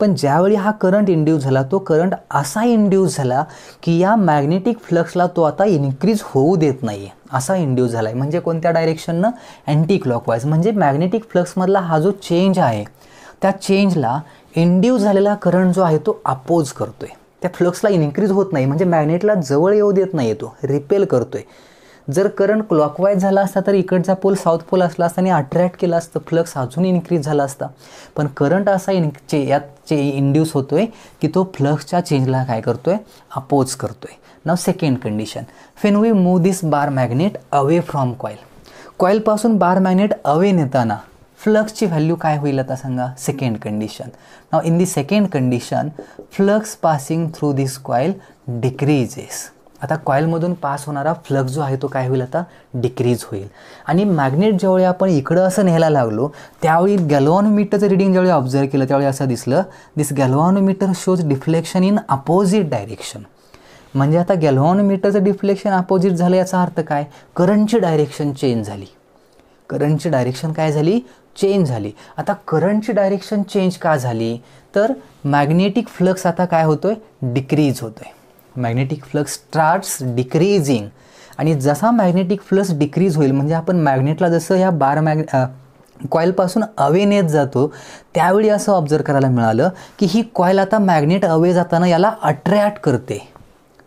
पण ज्यावेळी हा करंट इंड्यूस झाला तो करंट असा इंड्यूस झाला की या मॅग्नेटिक फ्लक्सला तो आता इन्क्रीज होऊ देत नाही आहे असा इंड्यूस झाला आहे म्हणजे कोणत्या डायरेक्शननं अँटी क्लॉकवाईज म्हणजे मॅग्नेटिक फ्लक्समधला हा जो चेंज आहे त्या चेंजला इंड्यूज झालेला करंट जो आहे तो अपोज करतो आहे त्या फ्लक्सला इन्क्रीज होत नाही म्हणजे मॅग्नेटला जवळ येऊ देत नाही तो रिपेल करतो आहे जर करंट क्लॉकवाईज झाला असता तर इकडचा पोल साऊथ पोल असला असता आणि अट्रॅक्ट केला असतं फ्लक्स अजून इन्क्रीज झाला असता पण करंट असा इन चे यात चे इंड्यूस होतो आहे की तो फ्लक्सच्या चेंजला काय करतो आहे अपोज करतो आहे now second condition when we move this bar magnet away from coil कॉईलपासून बार मॅग्नेट अवे नेताना फ्लक्सची व्हॅल्यू काय होईल आता सांगा second condition now in the second condition flux passing through this coil decreases आता कॉईलमधून पास होणारा फ्लक्स जो आहे तो काय होईल आता डिक्रीज होईल आणि मॅग्नेट ज्यावेळी आपण इकडं असं न्यायला लागलो त्यावेळी मीटरचं रिडिंग ज्यावेळी ऑब्झर्व केलं त्यावेळी असं दिसलं this galvanometer shows deflection in opposite direction म्हणजे आता गॅलॉनोमीटरचं डिफ्लेक्शन अपोजिट झालं याचा अर्थ काय करंटची डायरेक्शन चेंज झाली करंटची डायरेक्शन काय झाली चेंज झाली आता करंटची डायरेक्शन चेंज का झाली तर मॅग्नेटिक फ्लक्स आता काय होतो आहे डिक्रीज होतो आहे मॅग्नेटिक फ्लक्स स्टार्ट्स डिक्रीजिंग आणि जसा मॅग्नेटिक फ्लक्स डिक्रीज होईल म्हणजे आपण मॅग्नेटला जसं ह्या बार मॅग कॉईलपासून अवे नेत जातो त्यावेळी असं ऑब्झर्व करायला मिळालं की ही कॉईल आता मॅग्नेट अवे जाताना याला अट्रॅक्ट करते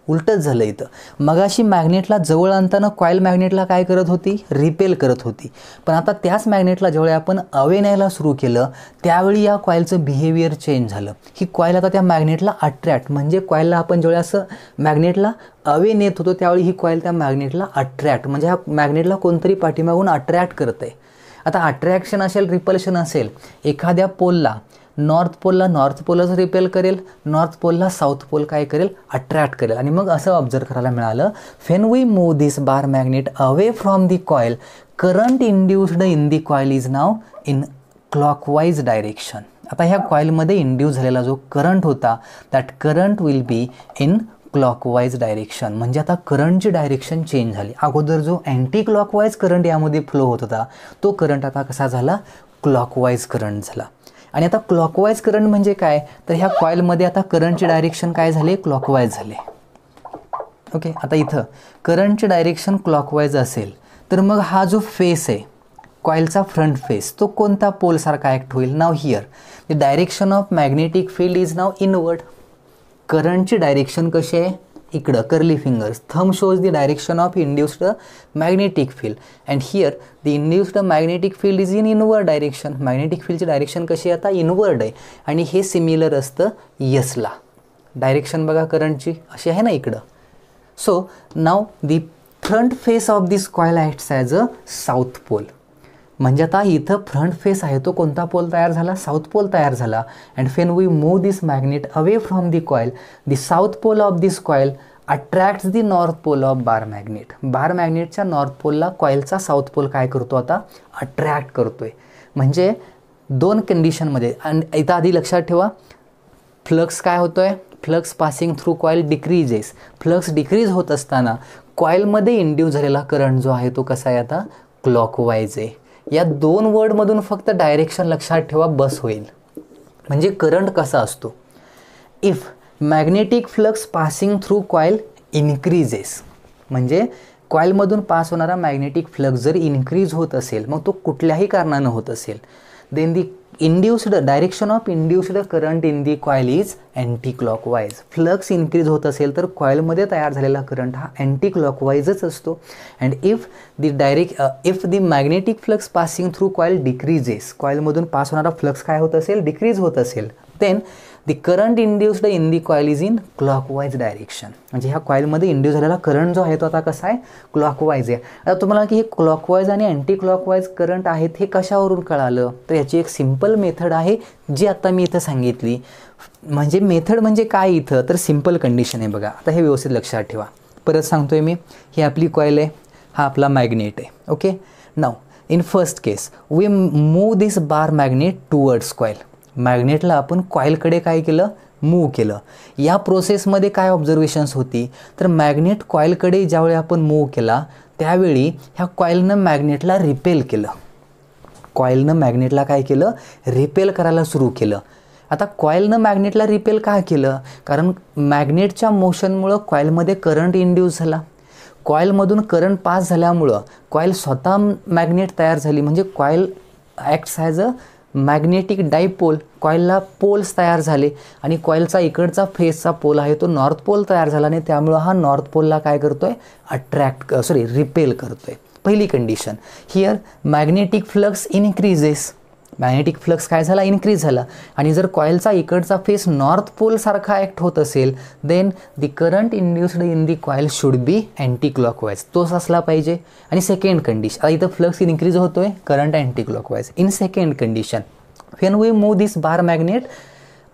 उलटच झालं इथं मगाशी मॅग्नेटला जवळ आणताना कॉईल मॅग्नेटला काय करत होती रिपेल करत होती पण आता त्याच मॅग्नेटला ज्यावेळी आपण अवे न्यायला सुरू केलं त्यावेळी या कॉईलचं बिहेवियर चेंज झालं ही कॉईल आता त्या मॅग्नेटला अट्रॅक्ट म्हणजे कॉईलला आपण ज्यावेळी असं मॅग्नेटला अवे नेत होतो त्यावेळी ही कॉईल त्या मॅग्नेटला अट्रॅक्ट म्हणजे ह्या मॅग्नेटला कोणतरी पाठीमागून अट्रॅक्ट करत आहे आता अट्रॅक्शन असेल रिपल्शन असेल एखाद्या पोलला नॉर्थ पोलला नॉर्थ पोलच रिपेल करेल नॉर्थ पोलला साऊथ पोल काय करेल अट्रॅक्ट करेल आणि मग असं ऑब्झर्व करायला मिळालं when we move this bar magnet away from the coil current induced in the coil is now in clockwise direction आता ह्या कॉईलमध्ये इंड्यूस झालेला जो करंट होता that current will be in clockwise direction म्हणजे आता करंटची डायरेक्शन चेंज झाली अगोदर जो अँटी क्लॉकवाईज करंट यामध्ये फ्लो होत होता तो करंट आता कसा झाला क्लॉकवाईज करंट झाला आणि आता क्लॉकवाईज करंट म्हणजे काय तर ह्या कॉईलमध्ये आता करंटचे डायरेक्शन काय झाले क्लॉकवाईज झाले ओके आता इथं करंटचे डायरेक्शन क्लॉकवाईज असेल तर मग हा जो फेस आहे कॉईलचा फ्रंट फेस तो कोणता पोलसारखा ॲक्ट होईल now here the direction of magnetic field is now inward करंटची डायरेक्शन कशी आहे इकडं curly fingers thumb shows the direction of induced magnetic field and here the induced magnetic field is in inward direction magnetic फील्डची direction कशी आता inward आहे आणि हे सिमिलर असतं यसला डायरेक्शन बघा करंटची अशी आहे ना इकडं so now the front face of this coil acts as a south pole म्हणजे आता इथं फ्रंट फेस आहे तो कोणता पोल तयार झाला साऊथ पोल तयार झाला and when we move this magnet away from the coil the south pole of this coil attracts the north pole of bar magnet bar मॅग्नेटच्या नॉर्थ पोलला कॉईलचा साऊथ पोल काय करतो आता अट्रॅक्ट करतो आहे म्हणजे दोन कंडिशनमध्ये आणि इथं आधी लक्षात ठेवा फ्लक्स काय होतो आहे flux passing through coil decreases flux decrease होत असताना कॉईलमध्ये इंड्यूस झालेला करंट जो आहे तो कसा आहे आता क्लॉकवाईज आहे या दोन वर्डमधून फक्त डायरेक्शन लक्षात ठेवा बस होईल म्हणजे करंट कसा असतो if magnetic flux passing through coil increases म्हणजे कॉईलमधून पास होणारा मॅग्नेटिक फ्लक्स जर इन्क्रीज होत असेल मग तो कुठल्याही कारणानं होत असेल then the induced direction of induced current in the coil is anti clockwise flux increase होत असेल तर कॉईलमध्ये तयार झालेला करंट हा अँटी क्लॉकवाईजच असतो and if the direct if the magnetic flux passing through coil decreases कॉईलमधून पास होणारा फ्लक्स काय होत असेल डिक्रीज होत असेल then the current induced in the coil is in clockwise direction म्हणजे ह्या कॉईलमध्ये इंड्यूस झालेला करंट जो आहे तो आता कसा आहे क्लॉकवाईज आहे आता तुम्हाला की हे क्लॉकवाईज आणि अँटी क्लॉकवाईज करंट आहेत हे कशावरून कळालं तर याची एक सिंपल मेथड आहे जी आता मी इथं सांगितली म्हणजे मेथड म्हणजे काय इथं तर सिंपल कंडिशन आहे बघा आता हे व्यवस्थित लक्षात ठेवा परत सांगतोय मी ही आपली कॉईल आहे हा आपला मॅग्नेट आहे okay now in first case we move this bar magnet towards coil मॅग्नेटला आपण कॉईलकडे काय केलं मूव केलं या प्रोसेसमध्ये काय ऑब्झर्वेशन्स होती तर मॅग्नेट कॉईलकडे ज्यावेळी आपण मूव केला त्यावेळी ह्या कॉईलनं मॅग्नेटला रिपेल केलं कॉईलनं मॅग्नेटला काय केलं रिपेल करायला सुरू केलं आता कॉईलनं मॅग्नेटला रिपेल का केलं कारण मॅग्नेटच्या मोशनमुळं कॉईलमध्ये करंट इंड्यूस झाला कॉईलमधून करंट पास झाल्यामुळं कॉईल स्वतः मॅग्नेट तयार झाली म्हणजे coil acts as a magnetic dipole कॉईलला पोल्स तयार झाले आणि कॉईलचा इकडचा फेसचा पोल आहे तो नॉर्थ पोल तयार झाला आणि त्यामुळं हा नॉर्थ पोलला काय करतो आहे अट्रॅक्ट सॉरी रिपेल करतो आहे पहिली condition here magnetic flux increases magnetic flux काय झाला इन्क्रीज झाला आणि जर कॉईलचा इकडचा फेस नॉर्थ पोलसारखा ॲक्ट होत असेल then the current induced in the coil should be anti clockwise तोच असला पाहिजे आणि सेकंड कंडिशन आता इथं फ्लक्स इन्क्रीज होतो आहे current anti clockwise in second condition when we move this bar magnet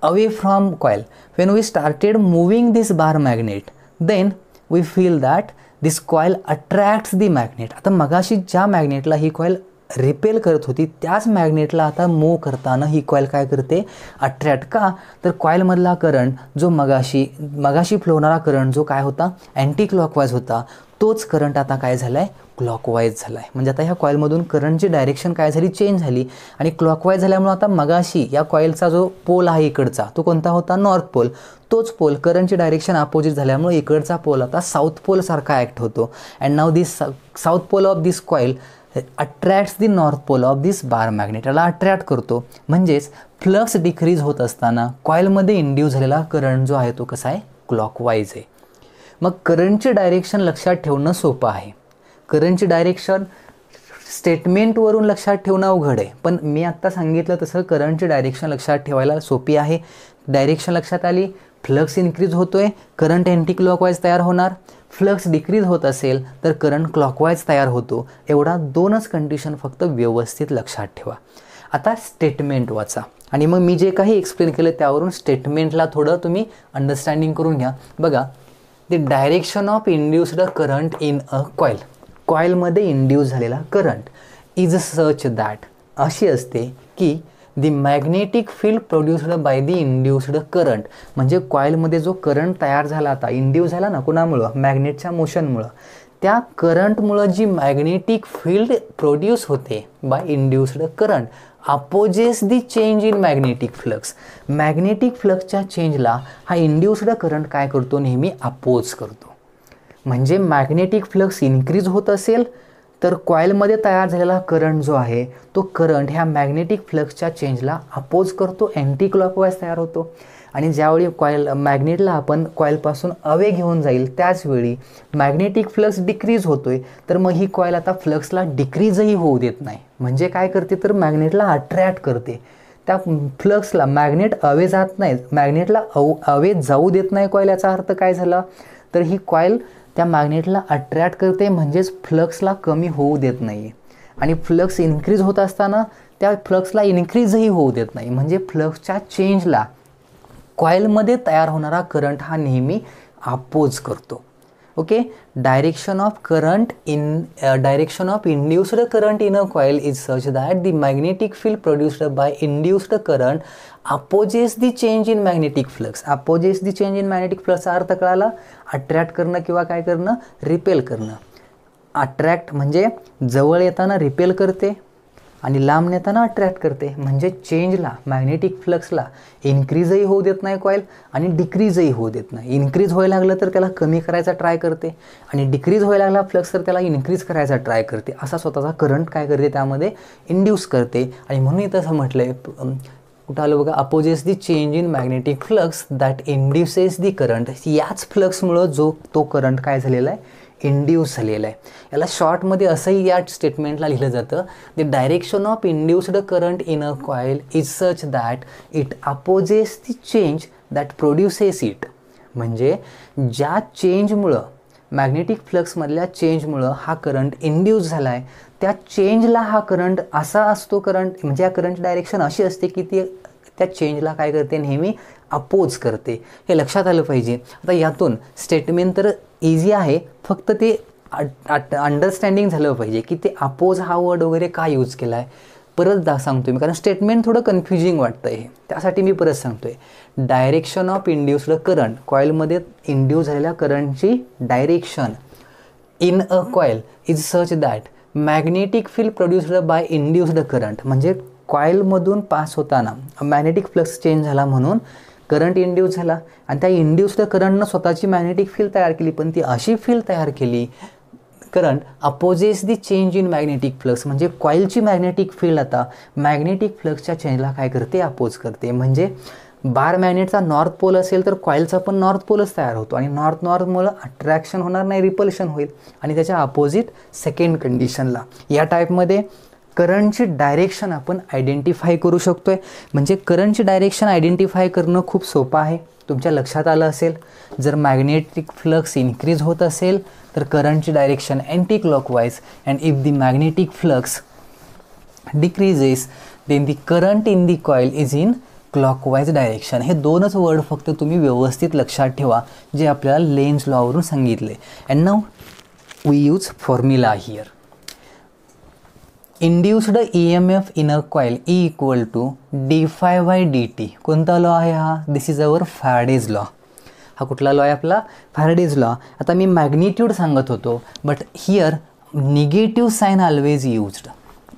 away from coil when we started moving this bar magnet then we feel that this coil attracts the magnet आता मगाशी ज्या मॅग्नेटला ही coil repel करत होती त्याच मॅग्नेटला आता move करताना ही coil काय करते अट्रॅक्ट का तर कॉईलमधला करंट जो मगाशी मगाशी फ्लोणारा करंट जो काय होता अँटी क्लॉकवाईज होता तोच करंट आता काय झाला आहे क्लॉकवाईज झाला आहे म्हणजे आता ह्या कॉईलमधून करंटची डायरेक्शन काय झाली चेंज झाली आणि क्लॉकवाईज झाल्यामुळे आता मगाशी या कॉईलचा जो पोल आहे इकडचा तो कोणता होता नॉर्थ पोल तोच पोल करंटची डायरेक्शन अपोजिट झाल्यामुळे इकडचा पोल आता साऊथ पोलसारखा ॲक्ट होतो and now this south pole of this coil attracts the north pole of this bar magnet याला अट्रॅक्ट करतो म्हणजेच फ्लक्स डिक्रीज होत असताना कॉईलमध्ये इंड्यूस झालेला करंट जो आहे तो कसा आहे क्लॉकवाईज आहे मग करंटची डायरेक्शन लक्षात ठेवणं सोपं आहे करंटची डायरेक्शन स्टेटमेंटवरून लक्षात ठेवणं अवघड आहे पण मी आत्ता सांगितलं तसं करंटची डायरेक्शन लक्षात ठेवायला सोपी आहे डायरेक्शन लक्षात आली फ्लक्स इन्क्रीज होतो आहे करंट अँटी क्लॉकवाईज तयार होणार फ्लक्स डिक्रीज होत असेल तर करंट क्लॉकवाईज तयार होतो एवढा दोनच कंडिशन फक्त व्यवस्थित लक्षात ठेवा आता स्टेटमेंट वाचा आणि मग मी जे काही एक्सप्लेन केलं त्यावरून स्टेटमेंटला थोडं तुम्ही अंडरस्टँडिंग करून घ्या बघा the direction of induced current in a coil कॉईलमध्ये इंड्यूस झालेला करंट इज सच दॅट अशी असते की the magnetic field produced by the induced current म्हणजे कॉईलमध्ये जो करंट तयार झाला आता इंड्यूस झाला ना कुणामुळं मॅग्नेटच्या मोशनमुळं त्या करंटमुळं जी मॅग्नेटिक फील्ड प्रोड्यूस होते by induced current opposes the change in magnetic flux magnetic फ्लक्सच्या चेंजला हा इंड्युस्ड करंट काय करतो नेहमी अपोज करतो म्हणजे मॅग्नेटिक फ्लक्स इन्क्रीज होत असेल तर कॉईलमध्ये तयार झालेला करंट जो आहे तो करंट ह्या मॅग्नेटिक फ्लक्सच्या चेंजला अपोज करतो अँटी क्लॉकवाईज तयार होतो आणि ज्यावेळी कॉईल मॅग्नेटला आपण कॉईलपासून अवे घेऊन जाईल त्याचवेळी मॅग्नेटिक फ्लक्स डिक्रीज होतोय तर मग ही कॉईल आता फ्लक्सला डिक्रीजही होऊ देत नाही म्हणजे काय करते तर मॅग्नेटला अट्रॅक्ट करते त्या फ्लक्सला मॅग्नेट अवे जात नाहीत मॅग्नेटला अव अवे जाऊ देत नाही कॉईल याचा अर्थ काय झाला तर ही कॉईल त्या मॅग्नेटला अट्रॅक्ट करते म्हणजेच फ्लक्सला कमी होऊ देत नाही आणि फ्लक्स इन्क्रीज होत असताना त्या फ्लक्सला इन्क्रीजही होऊ देत नाही म्हणजे फ्लक्सच्या चेंजला कॉईलमध्ये तयार होणारा करंट हा नेहमी अपोज करतो okay direction of current in direction of induced current in a coil is सर्च that the magnetic field produced by induced current opposes the change in magnetic flux opposes the change in magnetic flux अर्थ कळाला attract करणं किंवा काय करणं repel करणं attract म्हणजे जवळ येताना रिपेल करते आणि लांब नेताना अट्रॅक्ट करते म्हणजे चेंजला मॅग्नेटिक फ्लक्सला इन्क्रीजही होऊ देत नाही कॉईल आणि डिक्रीजही होऊ देत नाही इन्क्रीज व्हायला लागलं तर त्याला कमी करायचा ट्राय करते आणि डिक्रीज व्हायला लागला फ्लक्स तर त्याला इन्क्रीज करायचा ट्राय करते असा स्वतःचा करंट काय करते त्यामध्ये इंड्यूस करते आणि म्हणून इथं असं म्हटलं आहे कुठं आलं बघा opposes the change in magnetic flux that induces the current याच फ्लक्समुळं जो तो करंट काय झालेला आहे इंड्यूस झालेलं आहे याला शॉर्टमध्ये असंही या स्टेटमेंटला लिहिलं जातं the direction of induced current in a coil is such that it opposes the change that produces it म्हणजे ज्या चेंजमुळं मॅग्नेटिक फ्लक्समधल्या चेंजमुळं हा करंट इंड्यूस झालाय आहे त्या चेंजला हा करंट असा असतो करंट म्हणजे या करंट डायरेक्शन अशी असते की ती त्या चेंजला काय करते नेहमी अपोज करते हे लक्षात आलं पाहिजे आता यातून स्टेटमेंट तर इझी आहे फक्त ते अंडरस्टँडिंग झालं पाहिजे की ते अपोज हा वर्ड वगैरे का यूज केला आहे परत दा सांगतो मी कारण स्टेटमेंट थोडं कन्फ्युजिंग वाटतं आहे त्यासाठी मी परत सांगतो आहे डायरेक्शन ऑफ इंड्युस्ड करंट कॉईलमध्ये इंड्यूस झालेल्या करंटची direction in a coil is such that magnetic field produced by induced current म्हणजे कॉईलमधून पास होताना मॅग्नेटिक फ्लक्स चेंज झाला म्हणून करंट इंड्यूस झाला आणि त्या तर करंटनं स्वतःची मॅग्नेटिक फील्ड तयार केली पण ती अशी फील्ड तयार केली current opposes the change in magnetic flux म्हणजे कॉईलची मॅग्नेटिक फील्ड आता मॅग्नेटिक फ्लक्सच्या चेंजला काय करते अपोज करते म्हणजे बार मॅग्नेटचा नॉर्थ पोल असेल तर कॉईलचा पण नॉर्थ पोलच तयार होतो आणि नॉर्थ नॉर्थमुळं अट्रॅक्शन होणार नाही रिपल्शन होईल आणि त्याच्या अपोजिट सेकंड कंडिशनला या टाईपमध्ये करंटची डायरेक्शन आपण आयडेंटिफाय करू शकतो आहे म्हणजे करंटची डायरेक्शन आयडेंटिफाय करणं खूप सोपं आहे तुमच्या लक्षात आलं असेल जर मॅग्नेटिक फ्लक्स इन्क्रीज होत असेल तर करंटची direction anticlockwise and if the magnetic flux decreases then the current in the coil is in clockwise direction हे दोनच वर्ड फक्त तुम्ही व्यवस्थित लक्षात ठेवा जे आपल्याला लेन्स लॉवरून सांगितले and now we use formula here induced E M F inner coil E equal to d phi by D t कोणता लॉ आहे हा this is our Faraday's law हा कुठला लॉ आहे आपला फॅरडेज लॉ आता मी मॅग्नेट्यूड सांगत होतो but here negative sign always used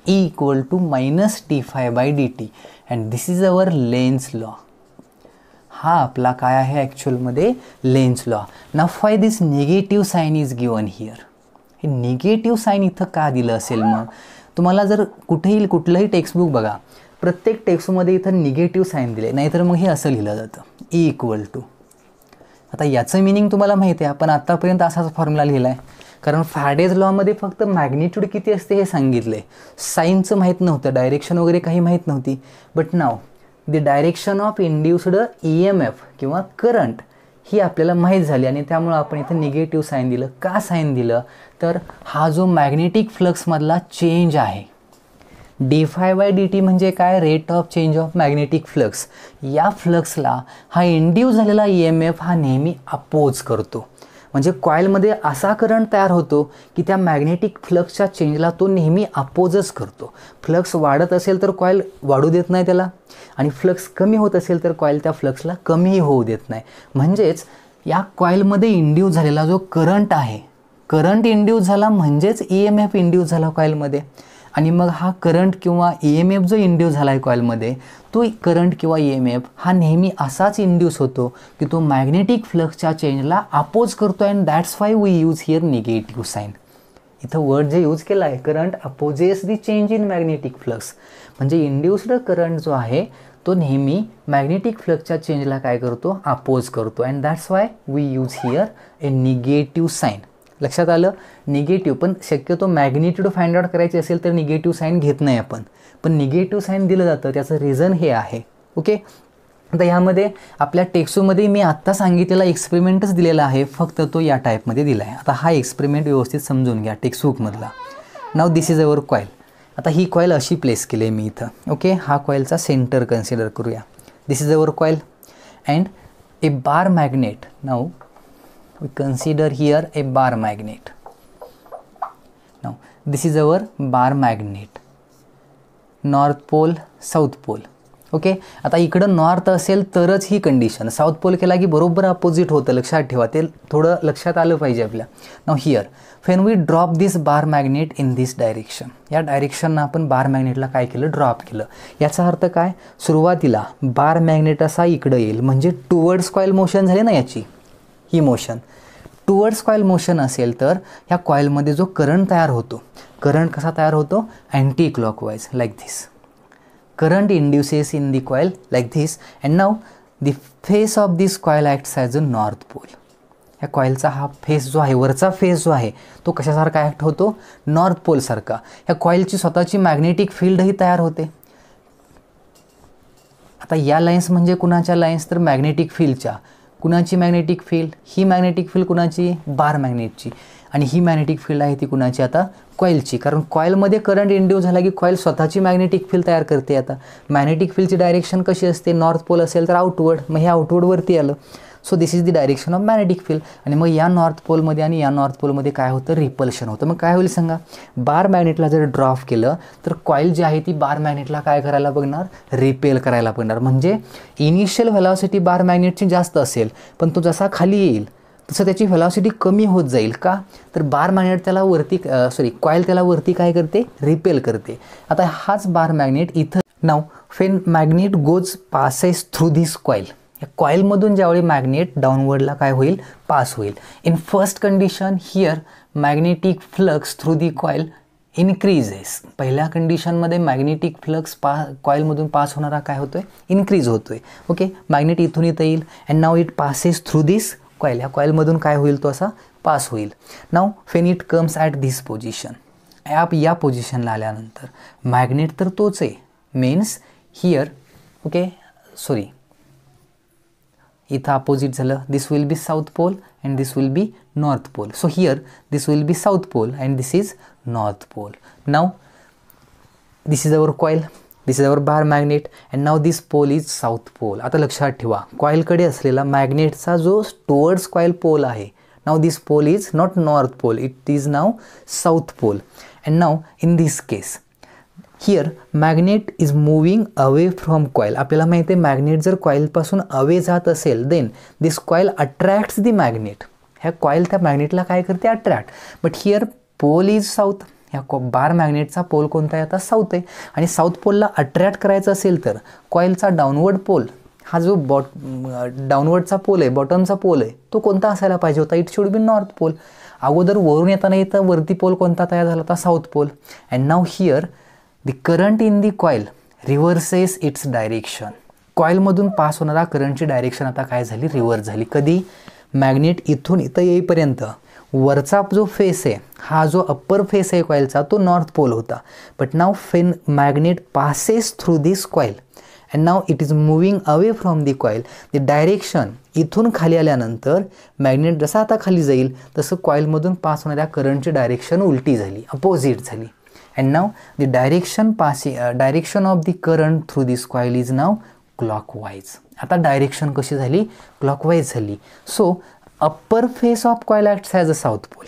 E equal to minus d phi by D t and this is our Lenz law हा आपला काय आहे ॲक्च्युअलमध्ये लेन्स लॉ ना phi this negative sign is given here हे negative sign इथं का दिलं असेल मग तुम्हाला जर कुठेही कुठलंही टेक्स्टबुक बघा प्रत्येक टेक्स्टमध्ये इथं निगेटिव्ह साईन दिले नाहीतर मग हे असं लिहिलं जातं ई इक्वल टू आता याचं मिनिंग तुम्हाला माहिती आहे आपण आत्तापर्यंत असाच फॉर्म्युला लिहिला आहे कारण फॅडेज लॉमध्ये फक्त मॅग्निट्यूड किती असते हे सांगितलं आहे साईनचं माहीत नव्हतं डायरेक्शन वगैरे काही माहीत नव्हती but now the direction of induced E M F किंवा करंट ही आपल्याला माहीत झाली आणि त्यामुळं आपण इथं निगेटिव्ह साईन दिलं का साईन दिलं तर हा जो मॅग्नेटिक फ्लक्समधला चेंज आहे d phi by D t म्हणजे काय rate of change of magnetic flux या फ्लक्सला हा इंड्यूस झालेला ई एम एफ हा नेहमी अपोज करतो म्हणजे कॉईलमध्ये असा करंट तयार होतो की त्या मॅग्नेटिक फ्लक्सच्या चेंजला तो नेहमी अपोजच करतो फ्लक्स वाढत असेल तर कॉईल वाढू देत नाही त्याला आणि फ्लक्स कमी होत असेल तर कॉईल त्या फ्लक्सला कमीही होऊ देत नाही म्हणजेच या कॉईलमध्ये इंड्यूस झालेला जो करंट आहे करंट इंड्यूस झाला म्हणजेच ई एम एफ इंड्यूस झाला कॉईलमध्ये आणि मग हा करंट किंवा ई एम एफ जो इंड्यूस झाला आहे कॉईलमध्ये तो करंट किंवा ई एम एफ हा नेहमी असाच इंड्यूस होतो की तो मॅग्नेटिक फ्लक्सच्या चेंजला अपोज करतो and that's why we use here negative sign इथं वर्ड जे यूज केला आहे current opposes the change in magnetic flux म्हणजे इंड्यूस्ड करंट जो आहे तो नेहमी मॅग्नेटिक फ्लक्सच्या चेंजला काय करतो अपोज करतो and that's why we use here a negative sign लक्षात आलं निगेटिव्ह पण शक्यतो मॅग्नेट्यूड फाइंड आउट करायची असेल तर निगेटिव्ह साईन घेत नाही आपण पण निगेटिव्ह साईन दिलं जातं त्याचं रिझन हे आहे ओके आता ह्यामध्ये आपल्या टेक्स्टबुकमध्ये मी आत्ता सांगितलेला एक्सपेरिमेंटच दिलेला आहे फक्त तो या टाईपमध्ये दिला आहे आता हा एक्सपेरिमेंट व्यवस्थित समजून घ्या टेक्स्टबुकमधला now this is our coil आता ही कॉईल अशी प्लेस केली आहे मी इथं ओके हा कॉईलचा सेंटर कन्सिडर करूया this is our coil and a bar magnet now we consider here a bar magnet now this is our bar magnet north pole south pole okay आता इकडं north असेल तरच ही condition south pole केला की बरोबर opposite होतं लक्षात ठेवा ते थोडं लक्षात आलं पाहिजे आपल्या now here when we drop this bar magnet in this direction या डायरेक्शननं आपण बार मॅग्नेटला काय केलं ड्रॉप केलं याचा अर्थ काय सुरुवातीला बार मॅग्नेट असा इकडं येईल म्हणजे टुवर्ड्स कॉईल मोशन झाले ना याची ही मोशन टुवर्ड्स कॉईल मोशन असेल तर ह्या कॉईलमध्ये जो करंट तयार होतो करंट कसा तयार होतो anticlockwise like this current induces in the coil like this and now the face of this coil acts as a north pole ह्या कॉईलचा हा फेस जो आहे वरचा फेस जो आहे तो कशासारखा ॲक्ट होतो नॉर्थ पोलसारखा ह्या कॉईलची स्वतःची मॅग्नेटिक फील्डही तयार होते आता या लाईन्स म्हणजे कुणाच्या लाईन्स तर मॅग्नेटिक फील्डच्या कुणाची मॅग्नेटिक फील्ड ही मॅग्नेटिक फील्ड कुणाची बार मॅग्नेटची आणि ही मॅग्नेटिक फील्ड आहे ती कुणाची आता कॉईलची कारण कॉईलमध्ये करंट इंड्यूस झाला की कॉईल स्वतःची मॅग्नेटिक फील्ड तयार करते आता मॅग्नेटिक फील्डची डायरेक्शन कशी असते नॉर्थ पोल असेल तर आउटवर्ड मग हे आउटवर्डवरती आलं so this is the direction of magnetic field आणि मग या नॉर्थ पोलमध्ये आणि या नॉर्थ पोलमध्ये काय होतं रिपल्शन होतं मग काय होईल सांगा बार मॅग्नेटला जर ड्रॉप केलं तर कॉईल जी आहे ती बार मॅग्नेटला काय करायला बघणार रिपेल करायला बघणार म्हणजे इनिशियल व्हेलॉसिटी बार मॅग्नेटची जास्त असेल पण तो जसा खाली येईल तसं त्याची व्हेलॉसिटी कमी होत जाईल का तर बार मॅग्नेट त्याला वरती सॉरी कॉईल त्याला वरती काय करते रिपेल करते आता हाच बार मॅग्नेट इथं now when magnet goes passes through this coil या कॉईलमधून ज्यावेळी मॅग्नेट डाऊनवर्डला काय होईल पास होईल in first condition here magnetic flux through the coil increases पहिल्या कंडिशनमध्ये मॅग्नेटिक फ्लक्स पा कॉईलमधून पास होणारा काय होतो आहे इन्क्रीज होतो आहे ओके मॅग्नेट इथून इथं येईल and now it passes through this coil या कॉईलमधून काय होईल तो असा पास होईल now when it comes at this position up या पोझिशनला आल्यानंतर मॅग्नेट तर तोच आहे मीन्स हिअर ओके सॉरी इथं अपोजिट झालं this will be south pole and this will be north pole so here this will be south pole and this is north pole now this is our coil this is our bar magnet and now this pole is south pole आता लक्षात ठेवा कॉईलकडे असलेला मॅग्नेटचा जो towards coil pole आहे now this pole is not north pole it is now south pole and now in this case here magnet is moving away from coil आपल्याला माहिती आहे magnet जर कॉईलपासून अवे जात असेल then this coil attracts the magnet ह्या coil त्या मॅग्नेटला काय करते attract but here pole is south ह्या कॉ बार मॅग्नेटचा पोल कोणता आहे आता साऊथ आहे आणि साऊथ पोलला अट्रॅक्ट करायचं असेल तर कॉईलचा डाऊनवर्ड पोल हा जो बॉट डाऊनवर्डचा पोल आहे बॉटमचा पोल आहे तो कोणता असायला पाहिजे होता it should be north pole अगोदर वरून येताना येतं वरती पोल कोणता तयार झाला होता south pole and now here the current in the coil reverses its direction कॉईलमधून पास होणारा करंटची डायरेक्शन आता काय झाली रिव्हर्स झाली कधी मॅग्नेट इथून इथं येईपर्यंत वरचा जो फेस आहे हा जो अप्पर फेस आहे कॉईलचा तो नॉर्थ पोल होता but now when magnet passes through this coil and now it is moving away from the coil the direction इथून खाली आल्यानंतर मॅग्नेट जसा आता खाली जाईल तसं कॉईलमधून पास होणाऱ्या करंटची डायरेक्शन उलटी झाली अपोजिट झाली and now the direction passing uh, direction of the current through this coil is now clockwise आता डायरेक्शन कशी झाली क्लॉकवाईज झाली so upper face of coil acts as a south pole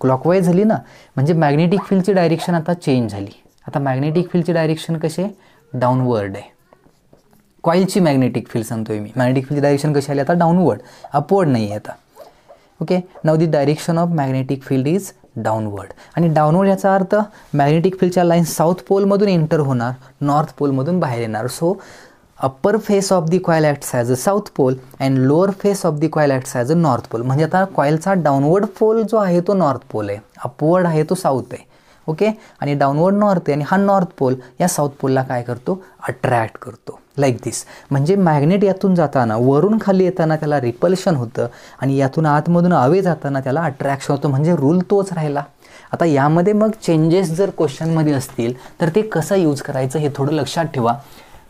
clockwise झाली ना म्हणजे मॅग्नेटिक फील्डची direction आता change झाली आता मॅग्नेटिक फील्डची डायरेक्शन कसे डाऊनवर्ड आहे कॉईलची मॅग्नेटिक फील्ड सांगतोय मी मॅग्नेटिक फील्डची डायरेक्शन कशी आली आता डाऊनवर्ड अपवर्ड नाही आहे आता okay now the direction of magnetic field is downward आणि डाउनवर्ड याचा अर्थ मॅग्नेटिक फील्डच्या लाईन साऊथ पोलमधून एंटर होणार नॉर्थ पोलमधून बाहेर येणार so upper face of the coil at as a south pole and lower face of the coil at as a north pole म्हणजे आता कॉईलचा डाऊनवर्ड पोल जो आहे तो नॉर्थ पोल आहे अपवर्ड आहे तो साऊथ आहे ओके आणि डाऊनवर्ड नॉर्थ आहे आणि हा नॉर्थ पोल या साऊथ पोलला काय करतो अट्रॅक्ट करतो लाईक दिस म्हणजे मॅग्नेट यातून जाताना वरून खाली येताना त्याला रिपल्शन होतं आणि यातून आतमधून अवे जाताना त्याला अट्रॅक्शन होतं म्हणजे रूल तोच राहिला आता यामध्ये मग चेंजेस जर क्वेश्चनमध्ये असतील तर ते कसं यूज करायचं हे थोडं लक्षात ठेवा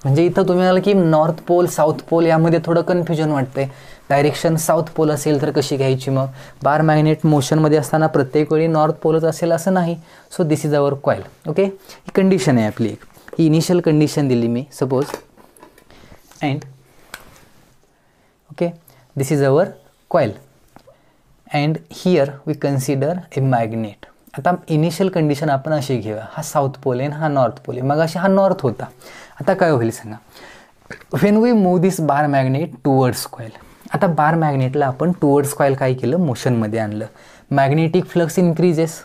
म्हणजे इथं तुम्ही म्हणाल की नॉर्थ पोल साऊथ पोल यामध्ये थोडं कन्फ्युजन वाटते डायरेक्शन साऊथ पोल असेल तर कशी घ्यायची मग बार मॅग्नेट मोशनमध्ये असताना प्रत्येक वेळी नॉर्थ पोलच असेल असं नाही so this is our coil okay ही कंडिशन आहे आपली एक ही इनिशियल कंडिशन दिली मी suppose and okay this is our coil and here we consider a magnet आता इनिशियल कंडिशन आपण अशी घेऊया हा साऊथ पोल आहे हा नॉर्थ पोल आहे मग अशी हा नॉर्थ होता आता काय होईल सांगा when we move this bar magnet towards coil आता बार मॅग्नेटला आपण टुवर्ड्स कॉईल काय केलं मोशनमध्ये आणलं magnetic flux increases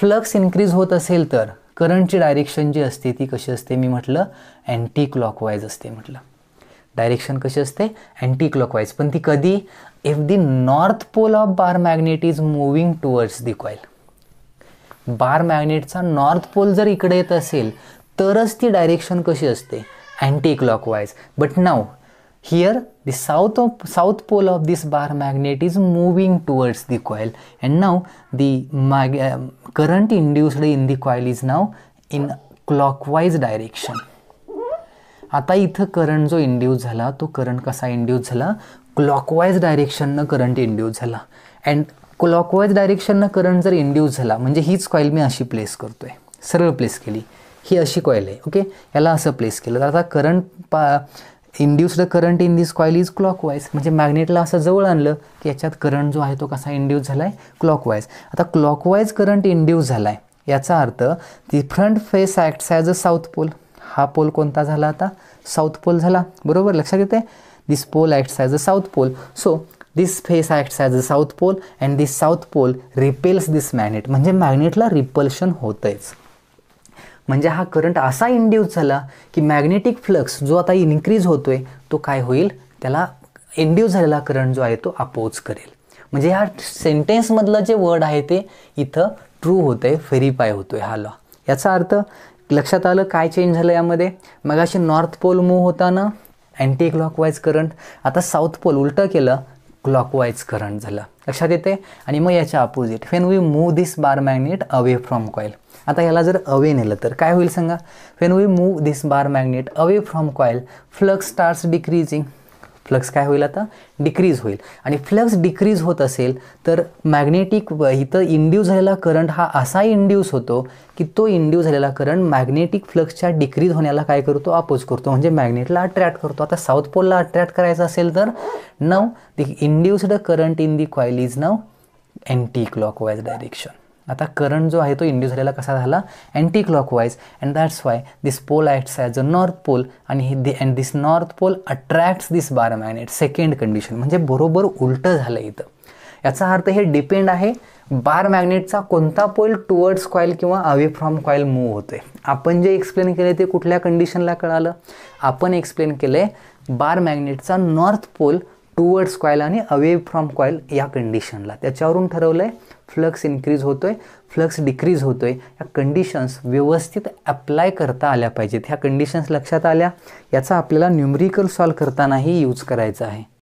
flux increase होत असेल तर करंटची डायरेक्शन जी असते ती कशी असते मी म्हटलं अँटी क्लॉकवाईज असते म्हटलं डायरेक्शन कशी असते अँटी क्लॉकवाईज पण ती कधी if the north pole of bar magnet is moving towards the coil bar मॅग्नेटचा नॉर्थ पोल जर इकडे येत असेल तरच ती डायरेक्शन कशी असते anticlockwise but now here the south of south pole of this bar magnet is moving towards the coil and now the mag current induced in the coil is now in clockwise direction आता इथं current जो induce झाला तो current कसा induce झाला clockwise डायरेक्शननं current induce झाला and clockwise डायरेक्शननं करंट जर इंड्यूस झाला म्हणजे हीच कॉईल मी अशी प्लेस करतो आहे सरळ प्लेस केली ही अशी कॉईल आहे ओके याला असं प्लेस केलं तर आता करंट पा the current in this coil is clockwise म्हणजे मॅग्नेटला असं जवळ आणलं की याच्यात करंट जो आहे तो कसा इंड्यूस झाला आहे क्लॉकवाईज आता क्लॉकवाईज करंट इंड्यूस झाला आहे याचा अर्थ the front face acts as a south pole हा पोल कोणता झाला आता साऊथ पोल झाला बरोबर लक्षात येते this pole acts as a south pole so this face acts as a south pole and this south pole repels this magnet म्हणजे मॅग्नेटला रिपल्शन होतंच म्हणजे हा करंट असा इंड्यूस झाला की मॅग्नेटिक फ्लक्स जो आता इन्क्रीज होतोय तो काय होईल त्याला इंड्यूस झालेला करंट जो आहे तो अपोज करेल म्हणजे ह्या सेंटेन्समधलं जे वर्ड आहे ते इथं ट्रू होतं आहे होतोय होतो हा लॉ याचा अर्थ लक्षात आलं काय चेंज झालं यामध्ये मग अशी नॉर्थ पोल मूव्ह होताना अँटी क्लॉकवाईज करंट आता साऊथ पोल उलटं केलं क्लॉकवाईज करंट झालं लक्षात येते आणि मग याच्या opposite when we move this bar magnet away from coil आता याला जर अवे नेलं तर काय होईल सांगा when we move this bar magnet away from coil flux starts decreasing flux काय होईल आता डिक्रीज होईल आणि फ्लक्स डिक्रीज होत असेल तर मॅग्नेटिक इथं इंड्यूस झालेला करंट हा असा इंड्यूस होतो की तो इंड्यूस झालेला करंट मॅग्नेटिक फ्लक्सच्या डिक्रीज होण्याला काय करतो अपोज करतो म्हणजे मॅग्नेटला अट्रॅक्ट करतो आता साऊथ पोलला अट्रॅक्ट करायचं असेल तर now the induced current in the coil is now anti clockwise direction आता करंट जो आहे तो इंड्यूस झालेला कसा झाला anticlockwise and that's why this pole acts as a north pole आणि हे and this north pole attracts this bar magnet second condition म्हणजे बरोबर उलटं झालं इथं याचा अर्थ हे डिपेंड आहे बार मॅग्नेटचा कोणता पोल टुवर्ड्स कॉईल किंवा अवे फ्रॉम कॉईल मूव्ह होतो आपण जे एक्सप्लेन केले ते कुठल्या कंडिशनला कळालं आपण एक्सप्लेन केलं आहे बार मॅग्नेटचा नॉर्थ पोल टुवर्ड्स कॉईल आणि अवे फ्रॉम कॉईल या कंडिशनला त्याच्यावरून ठरवलं आहे फ्लक्स इन्क्रीज होतो आहे फ्लक्स डिक्रीज होतो आहे या कंडिशन्स व्यवस्थित ॲप्लाय करता आल्या पाहिजेत ह्या कंडिशन्स लक्षात आल्या याचा आपल्याला न्युमरिकल सॉल्व करतानाही यूज करायचा आहे